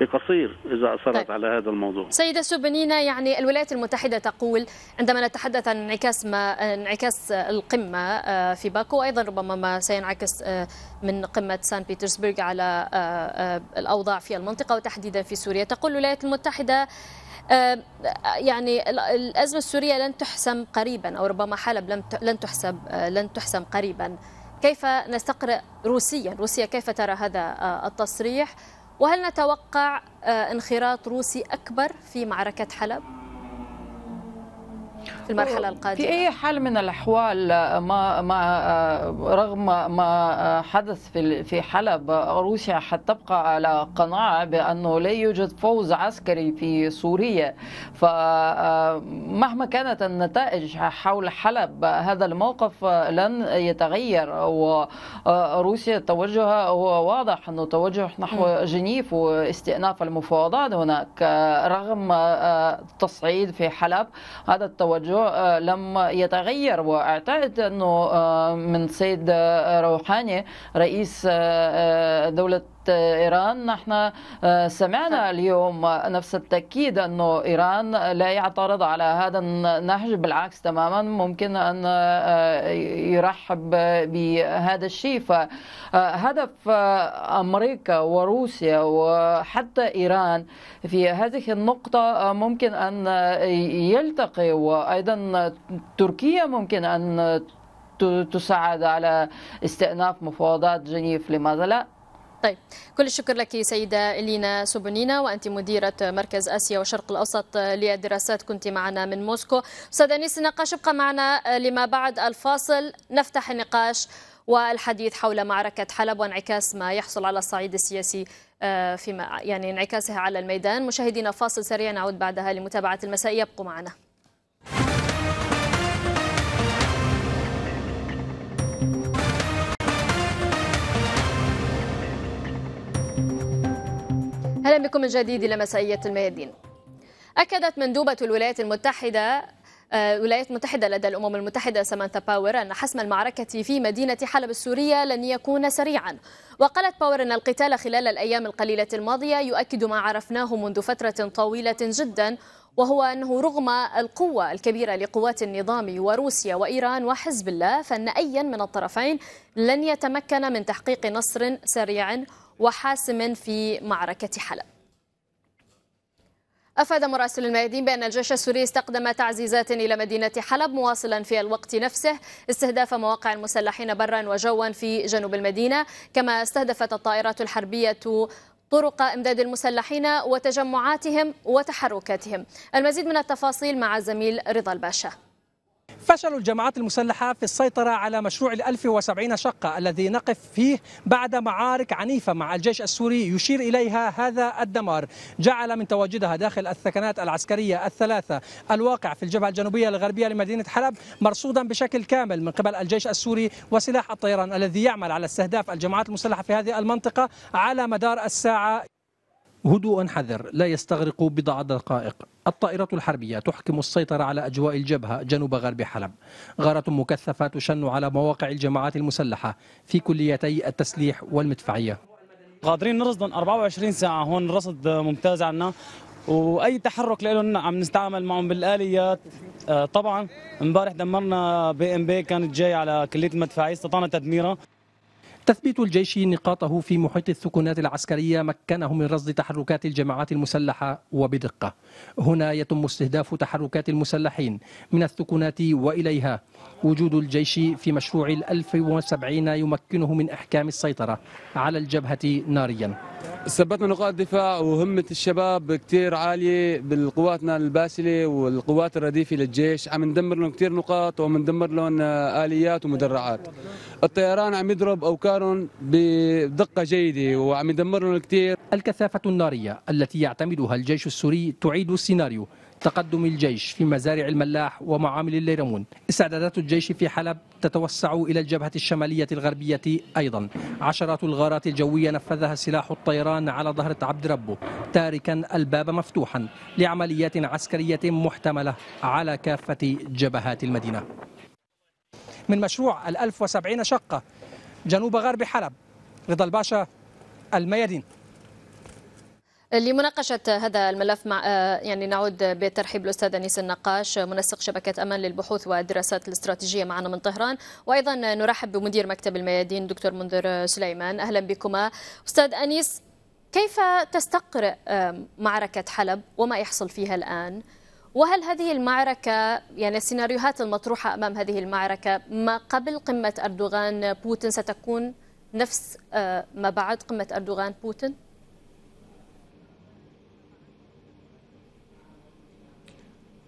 Speaker 5: بقصير إذا أصرت طيب. على هذا الموضوع
Speaker 1: سيدة سوبنينا يعني الولايات المتحدة تقول عندما نتحدث عن انعكاس ما انعكاس القمة آه، في باكو أيضا ربما ما سينعكس آه، من قمة سان بيترسبرغ على آه، الأوضاع في المنطقة وتحديدا في سوريا تقول الولايات المتحدة يعني الازمه السوريه لن تحسم قريبا او ربما حلب لم لن تحسب آه، لن تحسم قريبا كيف نستقرئ روسيا روسيا كيف ترى هذا آه، التصريح وهل نتوقع آه، انخراط روسي اكبر في معركه حلب
Speaker 4: في المرحلة القادمة في أي حال من الأحوال ما ما رغم ما حدث في في حلب روسيا حتبقى على قناعة بأنه لا يوجد فوز عسكري في سوريا فمهما كانت النتائج حول حلب هذا الموقف لن يتغير وروسيا توجهها هو واضح أنه توجه نحو جنيف واستئناف المفاوضات هناك رغم تصعيد في حلب هذا التوجه الموضوع آه، لم يتغير واعتقد انه آه، من سيد آه، روحاني رئيس دوله إيران نحن آه، سمعنا اليوم نفس التأكيد أنه إيران لا يعترض على هذا النهج بالعكس تماما ممكن أن آه، يرحب بهذا الشيء فهدف آه، أمريكا وروسيا وحتى إيران في هذه النقطة ممكن أن يلتقي وأيضا تركيا ممكن أن تساعد على استئناف مفاوضات جنيف لماذا لا؟
Speaker 1: طيب كل الشكر لك سيدة إلينا سوبونينا وأنت مديرة مركز آسيا والشرق الأوسط للدراسات كنت معنا من موسكو أستاذ أنيس النقاش ابقى معنا آه، لما بعد الفاصل نفتح النقاش والحديث حول معركة حلب وانعكاس ما يحصل على الصعيد السياسي آه، فيما يعني انعكاسها على الميدان مشاهدينا فاصل سريع نعود بعدها لمتابعة المسائية ابقوا معنا اهلا بكم من جديد إلى مسائية الميادين أكدت مندوبة الولايات المتحدة آه، الولايات المتحدة لدى الأمم المتحدة سامانثا باور أن حسم المعركة في مدينة حلب السورية لن يكون سريعا وقالت باور أن القتال خلال الأيام القليلة الماضية يؤكد ما عرفناه منذ فترة طويلة جدا وهو أنه رغم القوة الكبيرة لقوات النظام وروسيا وإيران وحزب الله فإن أيا من الطرفين لن يتمكن من تحقيق نصر سريع وحاسم في معركة حلب أفاد مراسل الميادين بأن الجيش السوري استقدم تعزيزات إلى مدينة حلب مواصلا في الوقت نفسه استهداف مواقع المسلحين برا وجوا في جنوب المدينة كما استهدفت الطائرات الحربية طرق امداد المسلحين وتجمعاتهم وتحركاتهم المزيد من التفاصيل مع الزميل رضا الباشا
Speaker 8: فشل الجماعات المسلحة في السيطرة على مشروع الألف 1070 شقة الذي نقف فيه بعد معارك عنيفة مع الجيش السوري يشير إليها هذا الدمار جعل من تواجدها داخل الثكنات العسكرية الثلاثة الواقع في الجبهة الجنوبية الغربية لمدينة حلب مرصودا بشكل كامل من قبل الجيش السوري وسلاح الطيران الذي يعمل على استهداف الجماعات المسلحة في هذه المنطقة على مدار الساعة هدوء حذر لا يستغرق بضع دقائق الطائرة الحربية تحكم السيطرة على أجواء الجبهة جنوب غرب حلب غارة مكثفة تشن على مواقع الجماعات المسلحة في كليتي التسليح والمدفعية
Speaker 3: قادرين نرصد 24 ساعة هون رصد ممتاز عنا واي تحرك لهم عم نستعمل معهم بالاليات آه، طبعا امبارح
Speaker 8: دمرنا بي ام بي كانت جاي على كليه المدفعيه استطعنا تدميرها تثبيت الجيش نقاطه في محيط الثكنات العسكرية مكنه من رصد تحركات الجماعات المسلحة وبدقة هنا يتم استهداف تحركات المسلحين من الثكنات وإليها وجود الجيش في مشروع الألف وسبعين يمكنه من إحكام السيطرة على الجبهة ناريا ثبتنا نقاط دفاع وهمة الشباب كتير عالية بالقواتنا الباسلة والقوات الرديفة للجيش عم ندمر لهم كتير نقاط وعم ندمر لهم آليات ومدرعات الطيران عم يضرب أوكاد إدارهم بدقة جيدة وعم يدمرهم كثير الكثافة النارية التي يعتمدها الجيش السوري تعيد السيناريو تقدم الجيش في مزارع الملاح ومعامل الليرمون استعدادات الجيش في حلب تتوسع إلى الجبهة الشمالية الغربية أيضا عشرات الغارات الجوية نفذها سلاح الطيران على ظهر عبد ربه تاركا الباب مفتوحا لعمليات عسكرية محتملة على كافة جبهات المدينة من مشروع الألف 1070 شقة جنوب غرب حلب رضا الباشا الميادين
Speaker 1: لمناقشة هذا الملف مع آه، يعني نعود بترحيب الأستاذ أنيس النقاش منسق شبكة أمل للبحوث والدراسات الاستراتيجية معنا من طهران وأيضا نرحب بمدير مكتب الميادين دكتور منذر سليمان أهلا بكما أستاذ أنيس كيف تستقرئ معركة حلب وما يحصل فيها الآن؟ وهل هذه المعركة يعني السيناريوهات المطروحة أمام هذه المعركة ما قبل قمة أردوغان بوتين ستكون نفس آه، ما بعد قمة أردوغان بوتين؟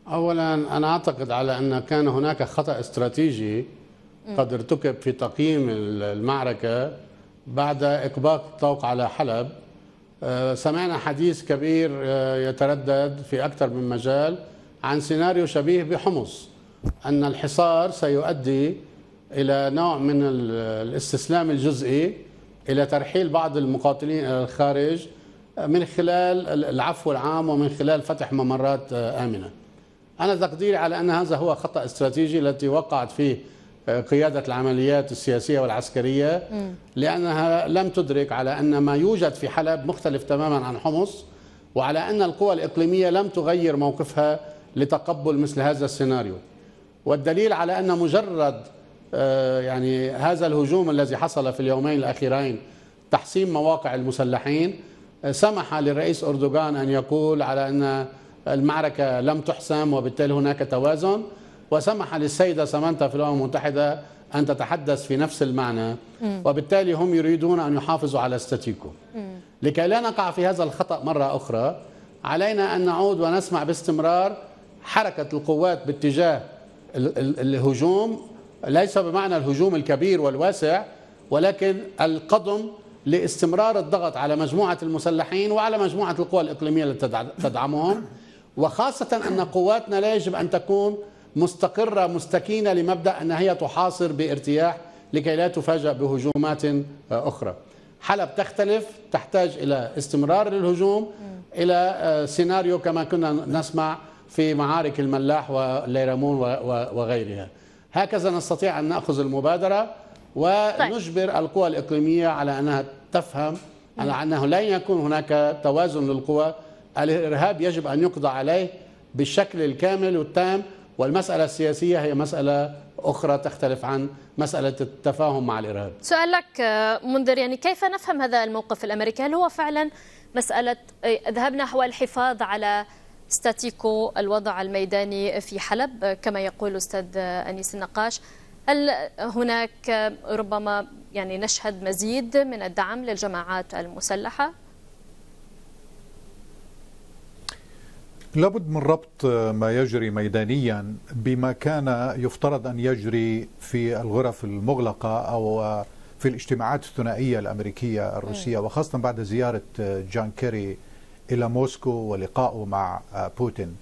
Speaker 5: اولا انا اعتقد على ان كان هناك خطا استراتيجي قد ارتكب في تقييم المعركه بعد اقباط الطوق على حلب آه، سمعنا حديث كبير آه، يتردد في اكثر من مجال عن سيناريو شبيه بحمص أن الحصار سيؤدي إلى نوع من الاستسلام الجزئي إلى ترحيل بعض المقاتلين إلى الخارج من خلال العفو العام ومن خلال فتح ممرات آه، آمنة أنا تقديري على أن هذا هو خطأ استراتيجي التي وقعت فيه آه، قيادة العمليات السياسية والعسكرية لأنها لم تدرك على أن ما يوجد في حلب مختلف تماما عن حمص وعلى أن القوى الإقليمية لم تغير موقفها لتقبل مثل هذا السيناريو والدليل على أن مجرد آه، يعني هذا الهجوم الذي حصل في اليومين الأخيرين تحسين مواقع المسلحين آه، سمح للرئيس أردوغان أن يقول على أن المعركة لم تحسم وبالتالي هناك توازن وسمح للسيدة سمانتا في الأمم المتحدة أن تتحدث في نفس المعنى وبالتالي هم يريدون أن يحافظوا على ستاتيكو لكي لا نقع في هذا الخطأ مرة أخرى علينا أن نعود ونسمع باستمرار حركة القوات باتجاه الهجوم ليس بمعنى الهجوم الكبير والواسع ولكن القضم لاستمرار الضغط على مجموعة المسلحين وعلى مجموعة القوى الإقليمية التي تدعمهم وخاصة أن قواتنا لا يجب أن تكون مستقرة مستكينة لمبدأ أن هي تحاصر بارتياح لكي لا تفاجأ بهجومات آه، أخرى حلب تختلف تحتاج إلى استمرار للهجوم إلى آه، سيناريو كما كنا نسمع في معارك الملاح والليرمون وغيرها هكذا نستطيع أن نأخذ المبادرة طيب. ونجبر القوى الإقليمية على أنها تفهم على أنه لن يكون هناك توازن للقوى الإرهاب يجب أن يقضى عليه بالشكل الكامل والتام والمسألة السياسية هي مسألة أخرى تختلف عن مسألة التفاهم مع الإرهاب
Speaker 1: سؤال لك آه، منذر يعني كيف نفهم هذا الموقف الأمريكي هل هو فعلا مسألة ذهبنا نحو الحفاظ على ستاتيكو الوضع الميداني في حلب كما يقول الاستاذ أنيس النقاش هل هناك ربما يعني نشهد مزيد من الدعم للجماعات المسلحة؟
Speaker 9: لابد من ربط ما يجري ميدانيا بما كان يفترض أن يجري في الغرف المغلقة أو في الاجتماعات الثنائية الأمريكية الروسية وخاصة بعد زيارة جان كيري إلى موسكو ولقائه مع آه، بوتين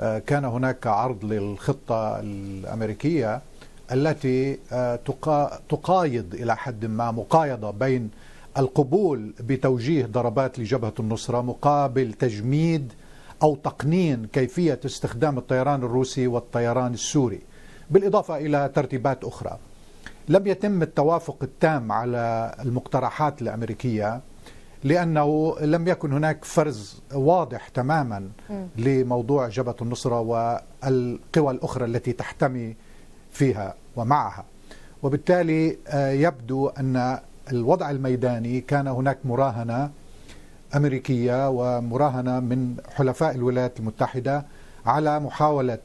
Speaker 9: آه، كان هناك عرض للخطة الأمريكية التي آه، تقايض إلى حد ما مقايضة بين القبول بتوجيه ضربات لجبهة النصرة مقابل تجميد أو تقنين كيفية استخدام الطيران الروسي والطيران السوري بالإضافة إلى ترتيبات أخرى لم يتم التوافق التام على المقترحات الأمريكية لأنه لم يكن هناك فرز واضح تماما لموضوع جبهة النصرة والقوى الأخرى التي تحتمي فيها ومعها وبالتالي آه، يبدو أن الوضع الميداني كان هناك مراهنة أمريكية ومراهنة من حلفاء الولايات المتحدة على محاولة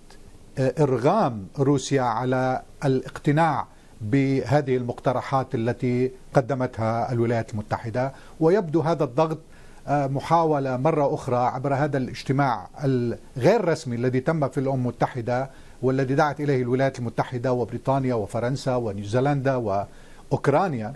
Speaker 9: آه، إرغام روسيا على الاقتناع بهذه المقترحات التي قدمتها الولايات المتحدة ويبدو هذا الضغط آه، محاولة مرة أخرى عبر هذا الاجتماع الغير رسمي الذي تم في الأمم المتحدة والذي دعت إليه الولايات المتحدة وبريطانيا وفرنسا ونيوزيلندا وأوكرانيا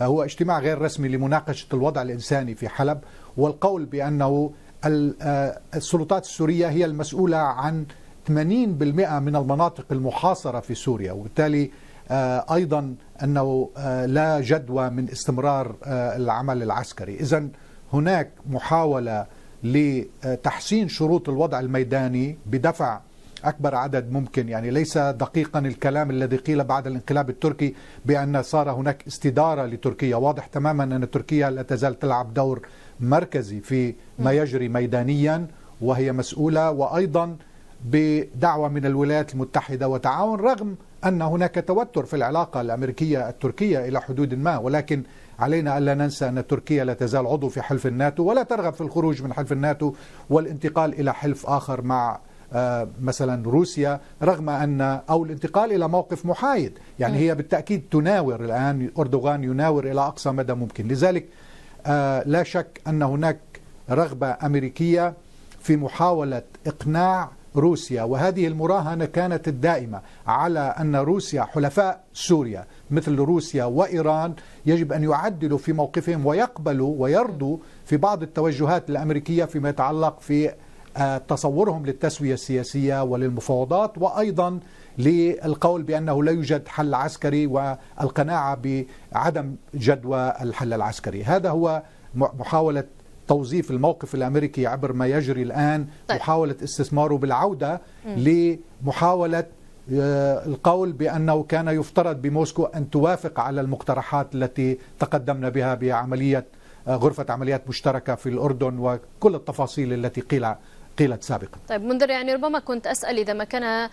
Speaker 9: آه، هو اجتماع غير رسمي لمناقشة الوضع الإنساني في حلب والقول بأنه آه، السلطات السورية هي المسؤولة عن 80% من المناطق المحاصرة في سوريا وبالتالي آه، أيضا أنه آه، لا جدوى من استمرار آه، العمل العسكري إذا هناك محاولة لتحسين شروط الوضع الميداني بدفع أكبر عدد ممكن يعني ليس دقيقا الكلام الذي قيل بعد الانقلاب التركي بأن صار هناك استدارة لتركيا واضح تماما أن تركيا لا تزال تلعب دور مركزي في ما يجري ميدانيا وهي مسؤولة وأيضا بدعوة من الولايات المتحدة وتعاون رغم أن هناك توتر في العلاقة الأمريكية التركية إلى حدود ما ولكن علينا ألا ننسى أن تركيا لا تزال عضو في حلف الناتو ولا ترغب في الخروج من حلف الناتو والانتقال إلى حلف آخر مع آه، مثلا روسيا رغم أن أو الانتقال إلى موقف محايد يعني هي بالتأكيد تناور الآن أردوغان يناور إلى أقصى مدى ممكن لذلك آه، لا شك أن هناك رغبة أمريكية في محاولة إقناع روسيا وهذه المراهنة كانت الدائمة على أن روسيا حلفاء سوريا مثل روسيا وإيران يجب أن يعدلوا في موقفهم ويقبلوا ويرضوا في بعض التوجهات الأمريكية فيما يتعلق في آه، تصورهم للتسوية السياسية وللمفاوضات وأيضا للقول بأنه لا يوجد حل عسكري والقناعة بعدم جدوى الحل العسكري هذا هو محاولة توظيف الموقف الأمريكي عبر ما يجري الآن طيب. محاولة استثماره بالعودة م. لمحاولة آه، القول بأنه كان يفترض بموسكو أن توافق على المقترحات التي تقدمنا بها بعملية آه، غرفة عمليات مشتركة في الأردن وكل التفاصيل التي قيل قيلت سابقا
Speaker 1: طيب منذر يعني ربما كنت أسأل إذا ما كان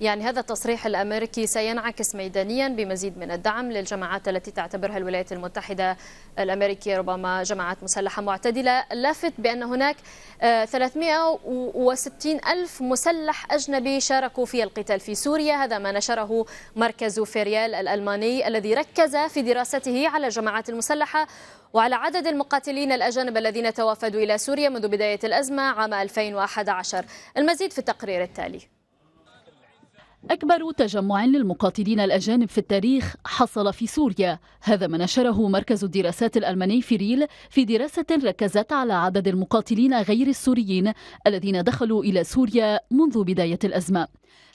Speaker 1: يعني هذا التصريح الأمريكي سينعكس ميدانيا بمزيد من الدعم للجماعات التي تعتبرها الولايات المتحدة الأمريكية ربما جماعات مسلحة معتدلة لافت بأن هناك 360 آه، ألف مسلح أجنبي شاركوا في القتال في سوريا هذا ما نشره مركز فيريال الألماني الذي ركز في دراسته على الجماعات المسلحة وعلى عدد المقاتلين الأجانب الذين توافدوا إلى سوريا منذ بداية الأزمة عام 2011 المزيد في التقرير التالي
Speaker 10: أكبر تجمع للمقاتلين الأجانب في التاريخ حصل في سوريا هذا ما نشره مركز الدراسات الألماني في ريل في دراسة ركزت على عدد المقاتلين غير السوريين الذين دخلوا إلى سوريا منذ بداية الأزمة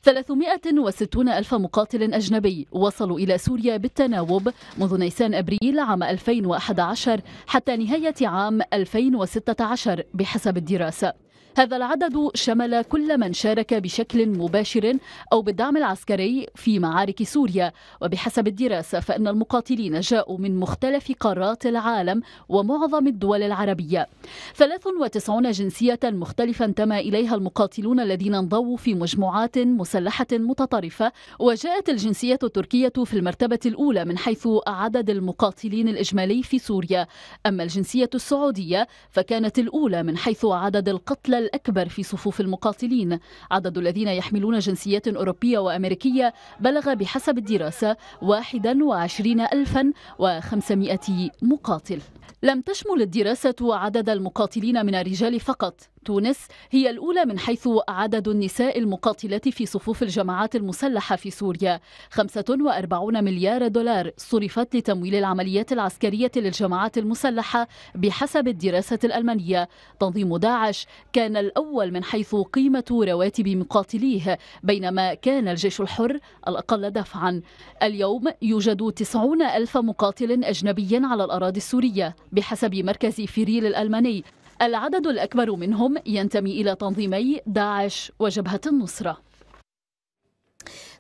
Speaker 10: 360 ألف مقاتل أجنبي وصلوا إلى سوريا بالتناوب منذ نيسان أبريل عام 2011 حتى نهاية عام 2016 بحسب الدراسة هذا العدد شمل كل من شارك بشكل مباشر أو بالدعم العسكري في معارك سوريا وبحسب الدراسة فإن المقاتلين جاءوا من مختلف قارات العالم ومعظم الدول العربية 93 جنسية مختلفة انتمى إليها المقاتلون الذين انضووا في مجموعات مسلحة متطرفة وجاءت الجنسية التركية في المرتبة الأولى من حيث عدد المقاتلين الإجمالي في سوريا أما الجنسية السعودية فكانت الأولى من حيث عدد القتلى الأكبر في صفوف المقاتلين عدد الذين يحملون جنسيات أوروبية وأمريكية بلغ بحسب الدراسة 21 ألفا وخمسمائة مقاتل لم تشمل الدراسة عدد المقاتلين من الرجال فقط تونس هي الأولى من حيث عدد النساء المقاتلات في صفوف الجماعات المسلحة في سوريا 45 مليار دولار صرفت لتمويل العمليات العسكرية للجماعات المسلحة بحسب الدراسة الألمانية تنظيم داعش كان الأول من حيث قيمة رواتب مقاتليه بينما كان الجيش الحر الأقل دفعا اليوم يوجد 90 ألف مقاتل أجنبي على الأراضي السورية بحسب مركز فيريل الألماني العدد الأكبر منهم ينتمي إلى تنظيمي داعش وجبهة النصرة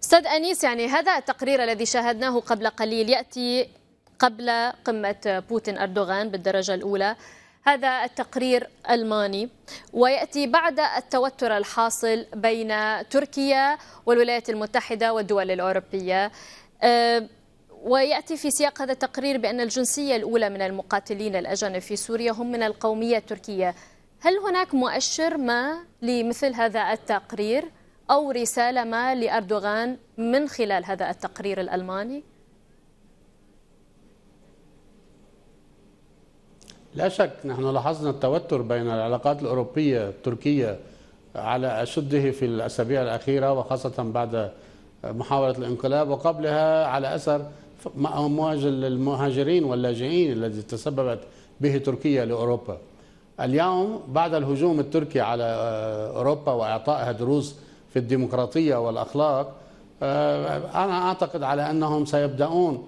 Speaker 1: أستاذ أنيس يعني هذا التقرير الذي شاهدناه قبل قليل يأتي قبل قمة بوتين أردوغان بالدرجة الأولى هذا التقرير ألماني ويأتي بعد التوتر الحاصل بين تركيا والولايات المتحدة والدول الأوروبية ويأتي في سياق هذا التقرير بأن الجنسية الأولى من المقاتلين الأجانب في سوريا هم من القومية التركية هل هناك مؤشر ما لمثل هذا التقرير أو رسالة ما لأردوغان من خلال هذا التقرير الألماني؟
Speaker 5: لا شك نحن لاحظنا التوتر بين العلاقات الأوروبية التركية على أشده في الأسابيع الأخيرة وخاصة بعد محاولة الانقلاب وقبلها على أثر امواج المهاجرين واللاجئين الذي تسببت به تركيا لأوروبا اليوم بعد الهجوم التركي على آه، أوروبا وإعطائها دروس في الديمقراطية والأخلاق آه، أنا أعتقد على أنهم سيبدأون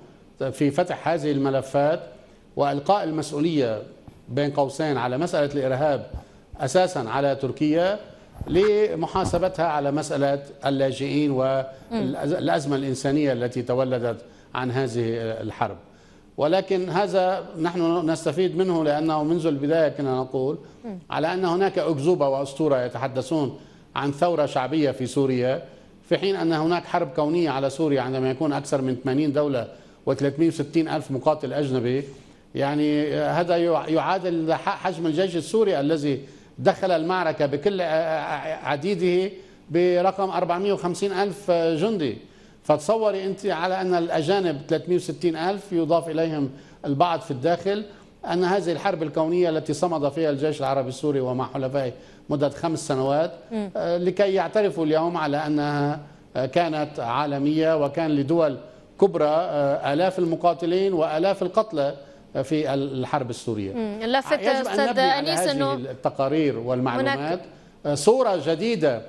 Speaker 5: في فتح هذه الملفات وإلقاء المسؤولية بين قوسين على مسألة الإرهاب أساسا على تركيا لمحاسبتها على مسألة اللاجئين والأزمة الإنسانية التي تولدت عن هذه الحرب ولكن هذا نحن نستفيد منه لأنه منذ البداية كنا نقول على أن هناك أكذوبة وأسطورة يتحدثون عن ثورة شعبية في سوريا في حين أن هناك حرب كونية على سوريا عندما يكون أكثر من 80 دولة و360 ألف مقاتل أجنبي يعني آه، هذا يعادل حجم الجيش السوري الذي دخل المعركة بكل آه، آه، عديده برقم 450 ألف جندي فتصوري انت على ان الاجانب 360 الف يضاف اليهم البعض في الداخل ان هذه الحرب الكونيه التي صمد فيها الجيش العربي السوري ومع حلفائه مده خمس سنوات آه، لكي يعترفوا اليوم على انها آه، كانت عالميه وكان لدول كبرى آه، الاف المقاتلين والاف القتلى في الحرب السوريه.
Speaker 1: لفت استاذ انيس انه
Speaker 5: التقارير والمعلومات هناك صورة جديدة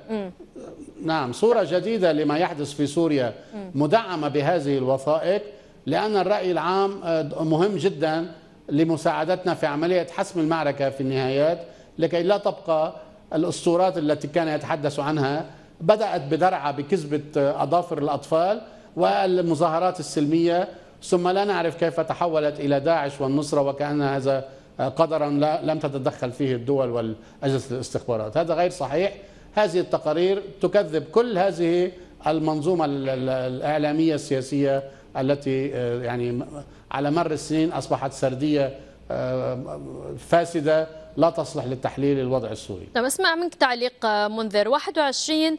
Speaker 5: نعم صورة جديدة لما يحدث في سوريا مدعمة بهذه الوثائق لأن الرأي العام آه، مهم جدا لمساعدتنا في عملية حسم المعركة في النهايات لكي لا تبقى الأسطورات التي كان يتحدث عنها بدأت بدرعة بكذبة آه، أظافر الأطفال والمظاهرات السلمية ثم لا نعرف كيف تحولت إلى داعش والنصرة وكأن هذا آه، قدرا لم تتدخل فيه الدول والأجهزة الاستخبارات هذا غير صحيح هذه التقارير تكذب كل هذه المنظومة الإعلامية السياسية التي آه، يعني على مر السنين أصبحت سردية آه، فاسدة لا تصلح للتحليل الوضع السوري
Speaker 1: طب اسمع منك تعليق منذر 21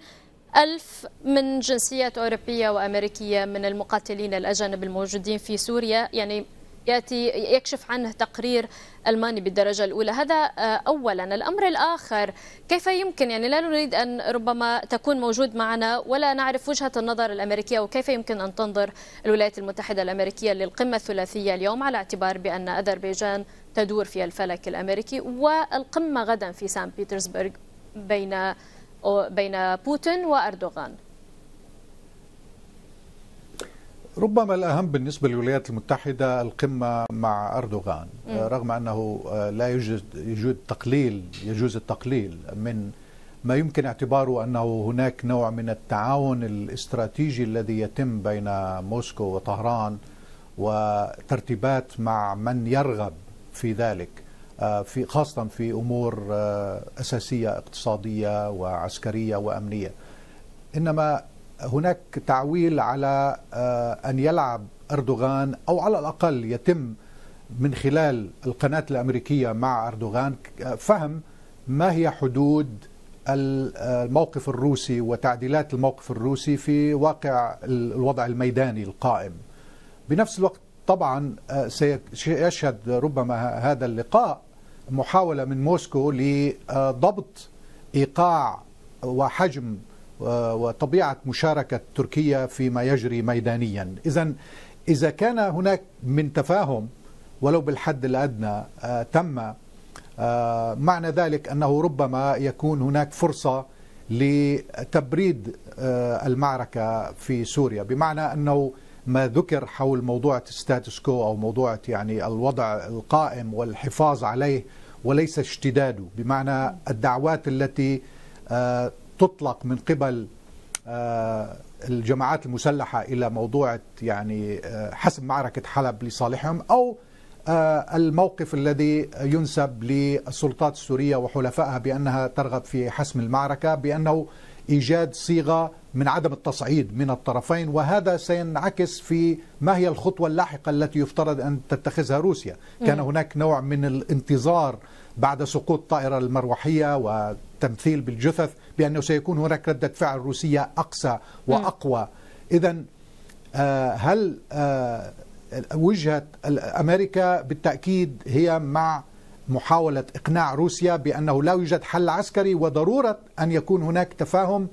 Speaker 1: ألف من جنسيات أوروبية وأمريكية من المقاتلين الأجانب الموجودين في سوريا يعني ياتي يكشف عنه تقرير الماني بالدرجه الاولى هذا آه، اولا الامر الاخر كيف يمكن يعني لا نريد ان ربما تكون موجود معنا ولا نعرف وجهه النظر الامريكيه وكيف يمكن ان تنظر الولايات المتحده الامريكيه للقمه الثلاثيه اليوم على اعتبار بان اذربيجان تدور في الفلك الامريكي والقمه غدا في سان بيترسبرغ بين بين بوتين واردوغان
Speaker 9: ربما الأهم بالنسبة للولايات المتحدة القمة مع أردوغان م. آه، رغم أنه آه، لا يوجد يوجد تقليل يجوز التقليل من ما يمكن اعتباره أنه هناك نوع من التعاون الاستراتيجي الذي يتم بين موسكو وطهران وترتيبات مع من يرغب في ذلك آه، في خاصة في أمور أساسية اقتصادية وعسكرية وأمنية إنما هناك تعويل على آه، أن يلعب أردوغان أو على الأقل يتم من خلال القناة الأمريكية مع أردوغان فهم ما هي حدود آه، الموقف الروسي وتعديلات الموقف الروسي في واقع الوضع الميداني القائم بنفس الوقت طبعا آه، سيشهد ربما هذا اللقاء محاولة من موسكو لضبط إيقاع وحجم وطبيعة مشاركة تركيا فيما يجري ميدانيا إذا إذا كان هناك من تفاهم ولو بالحد الأدنى آه، تم آه، معنى ذلك أنه ربما يكون هناك فرصة لتبريد آه، المعركة في سوريا بمعنى أنه ما ذكر حول موضوع ستاتس كو أو موضوع يعني الوضع القائم والحفاظ عليه وليس اشتداده بمعنى الدعوات التي تطلق من قبل آه، الجماعات المسلحة إلى موضوع يعني آه، حسم معركة حلب لصالحهم أو آه، الموقف الذي ينسب للسلطات السورية وحلفائها بأنها ترغب في حسم المعركة بأنه إيجاد صيغة من عدم التصعيد من الطرفين وهذا سينعكس في ما هي الخطوة اللاحقة التي يفترض أن تتخذها روسيا كان هناك نوع من الانتظار بعد سقوط طائرة المروحية وتمثيل بالجثث بأنه سيكون هناك ردة فعل روسية اقسى وأقوى إذا آه، هل آه، وجهة أمريكا بالتأكيد هي مع محاولة إقناع روسيا بأنه لا يوجد حل عسكري وضرورة أن يكون هناك تفاهم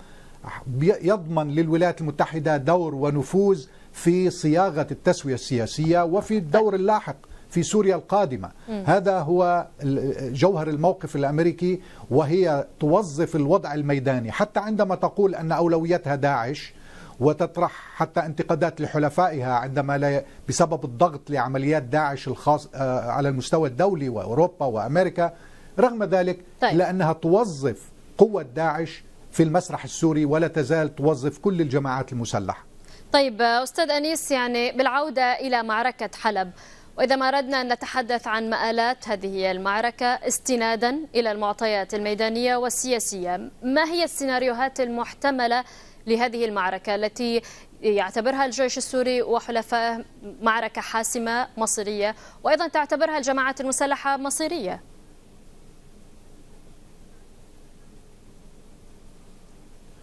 Speaker 9: يضمن للولايات المتحدة دور ونفوذ في صياغة التسوية السياسية وفي الدور اللاحق في سوريا القادمة هذا هو جوهر الموقف الأمريكي وهي توظف الوضع الميداني حتى عندما تقول أن أولويتها داعش وتطرح حتى انتقادات لحلفائها عندما لا ي... بسبب الضغط لعمليات داعش الخاص آه، على المستوى الدولي واوروبا وامريكا رغم ذلك طيب. لانها توظف قوه داعش في المسرح السوري ولا تزال توظف كل الجماعات المسلحه.
Speaker 1: طيب آه، استاذ انيس يعني بالعوده الى معركه حلب وإذا ما أردنا أن نتحدث عن مآلات هذه المعركة استنادا إلى المعطيات الميدانية والسياسية ما هي السيناريوهات المحتملة لهذه المعركة التي يعتبرها الجيش السوري وحلفائه معركة حاسمة مصيرية وأيضا تعتبرها الجماعات المسلحة مصيرية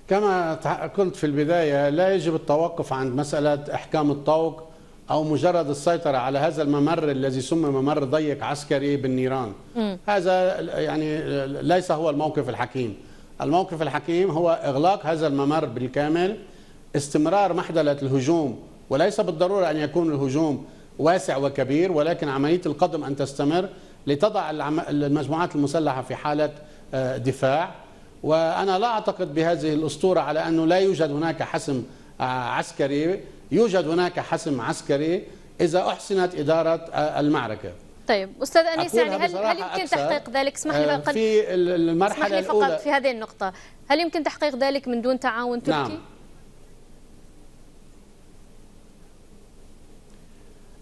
Speaker 5: كما كنت في البداية لا يجب التوقف عند مسألة إحكام الطوق أو مجرد السيطرة على هذا الممر الذي سمي ممر ضيق عسكري بالنيران م. هذا يعني ليس هو الموقف الحكيم الموقف الحكيم هو إغلاق هذا الممر بالكامل استمرار محدلة الهجوم وليس بالضرورة أن يكون الهجوم واسع وكبير ولكن عملية القدم أن تستمر لتضع المجموعات المسلحة في حالة آه، دفاع وأنا لا أعتقد بهذه الأسطورة على أنه لا يوجد هناك حسم آه، عسكري يوجد هناك حسم عسكري إذا أحسنت إدارة المعركة
Speaker 1: طيب استاذ انيس يعني هل هل يمكن تحقيق ذلك اسمح لي فقط آه، في
Speaker 5: المرحله لي فقط الأولى. في
Speaker 1: هذه النقطه هل يمكن تحقيق ذلك من دون تعاون تركي نعم.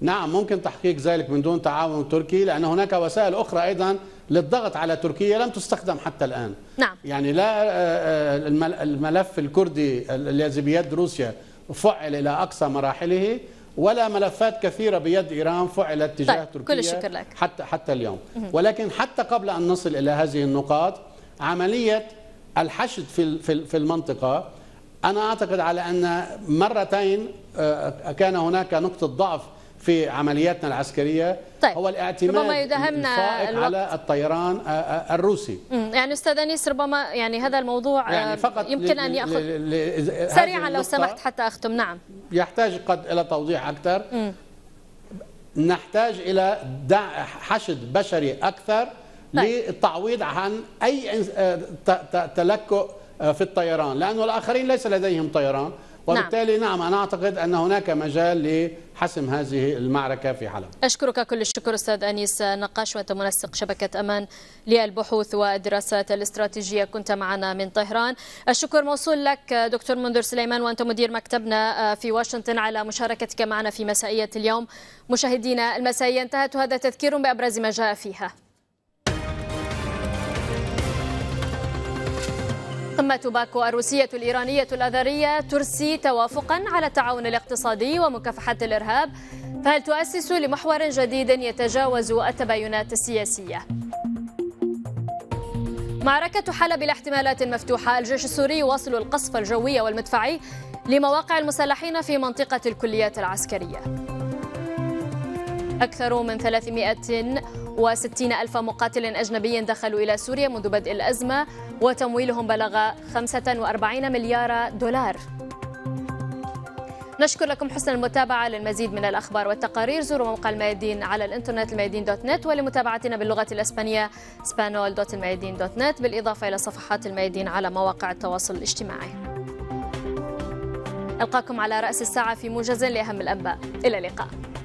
Speaker 5: نعم ممكن تحقيق ذلك من دون تعاون تركي لأن هناك وسائل أخرى أيضا للضغط على تركيا لم تستخدم حتى الآن نعم. يعني لا آه، آه، الملف الكردي الذي بيد روسيا فعل إلى أقصى مراحله ولا ملفات كثيرة بيد إيران فعلت تجاه طيب. تركيا كل الشكر لك. حتى حتى اليوم ولكن حتى قبل أن نصل إلى هذه النقاط عملية الحشد في في المنطقة أنا أعتقد على أن مرتين آه، كان هناك نقطة ضعف في عملياتنا العسكريه طيب. هو الاعتماد ربما يدهمنا على الطيران آه، آه، الروسي
Speaker 1: يعني استاذ انيس ربما يعني هذا الموضوع آه، يعني فقط يمكن ان ياخذ
Speaker 5: سريعا لو سمحت
Speaker 1: حتى اختم نعم
Speaker 5: يحتاج قد الى توضيح اكثر م. نحتاج الى حشد بشري اكثر طيب. للتعويض عن اي تلكؤ في الطيران لانه الاخرين ليس لديهم طيران نعم. وبالتالي نعم. نعم أنا أعتقد أن هناك مجال لحسم هذه المعركة في حلب
Speaker 1: أشكرك كل الشكر أستاذ أنيس نقاش وأنت منسق شبكة أمان للبحوث والدراسات الاستراتيجية كنت معنا من طهران الشكر موصول لك دكتور منذر سليمان وأنت مدير مكتبنا في واشنطن على مشاركتك معنا في مسائية اليوم مشاهدينا المسائية انتهت وهذا تذكير بأبرز ما جاء فيها قمة باكو الروسية الإيرانية الأذرية ترسي توافقا على التعاون الاقتصادي ومكافحة الإرهاب فهل تؤسس لمحور جديد يتجاوز التباينات السياسية؟ معركة حلب الاحتمالات المفتوحة الجيش السوري واصل القصف الجوي والمدفعي لمواقع المسلحين في منطقة الكليات العسكرية أكثر من 360 ألف مقاتل أجنبي دخلوا إلى سوريا منذ بدء الأزمة وتمويلهم بلغ 45 مليار دولار نشكر لكم حسن المتابعة للمزيد من الأخبار والتقارير زوروا موقع الميادين على الإنترنت الميادين دوت نت ولمتابعتنا باللغة الأسبانية سبانول دوت الميادين دوت نت بالإضافة إلى صفحات الميادين على مواقع التواصل الاجتماعي ألقاكم على رأس الساعة في موجز لأهم الأنباء إلى اللقاء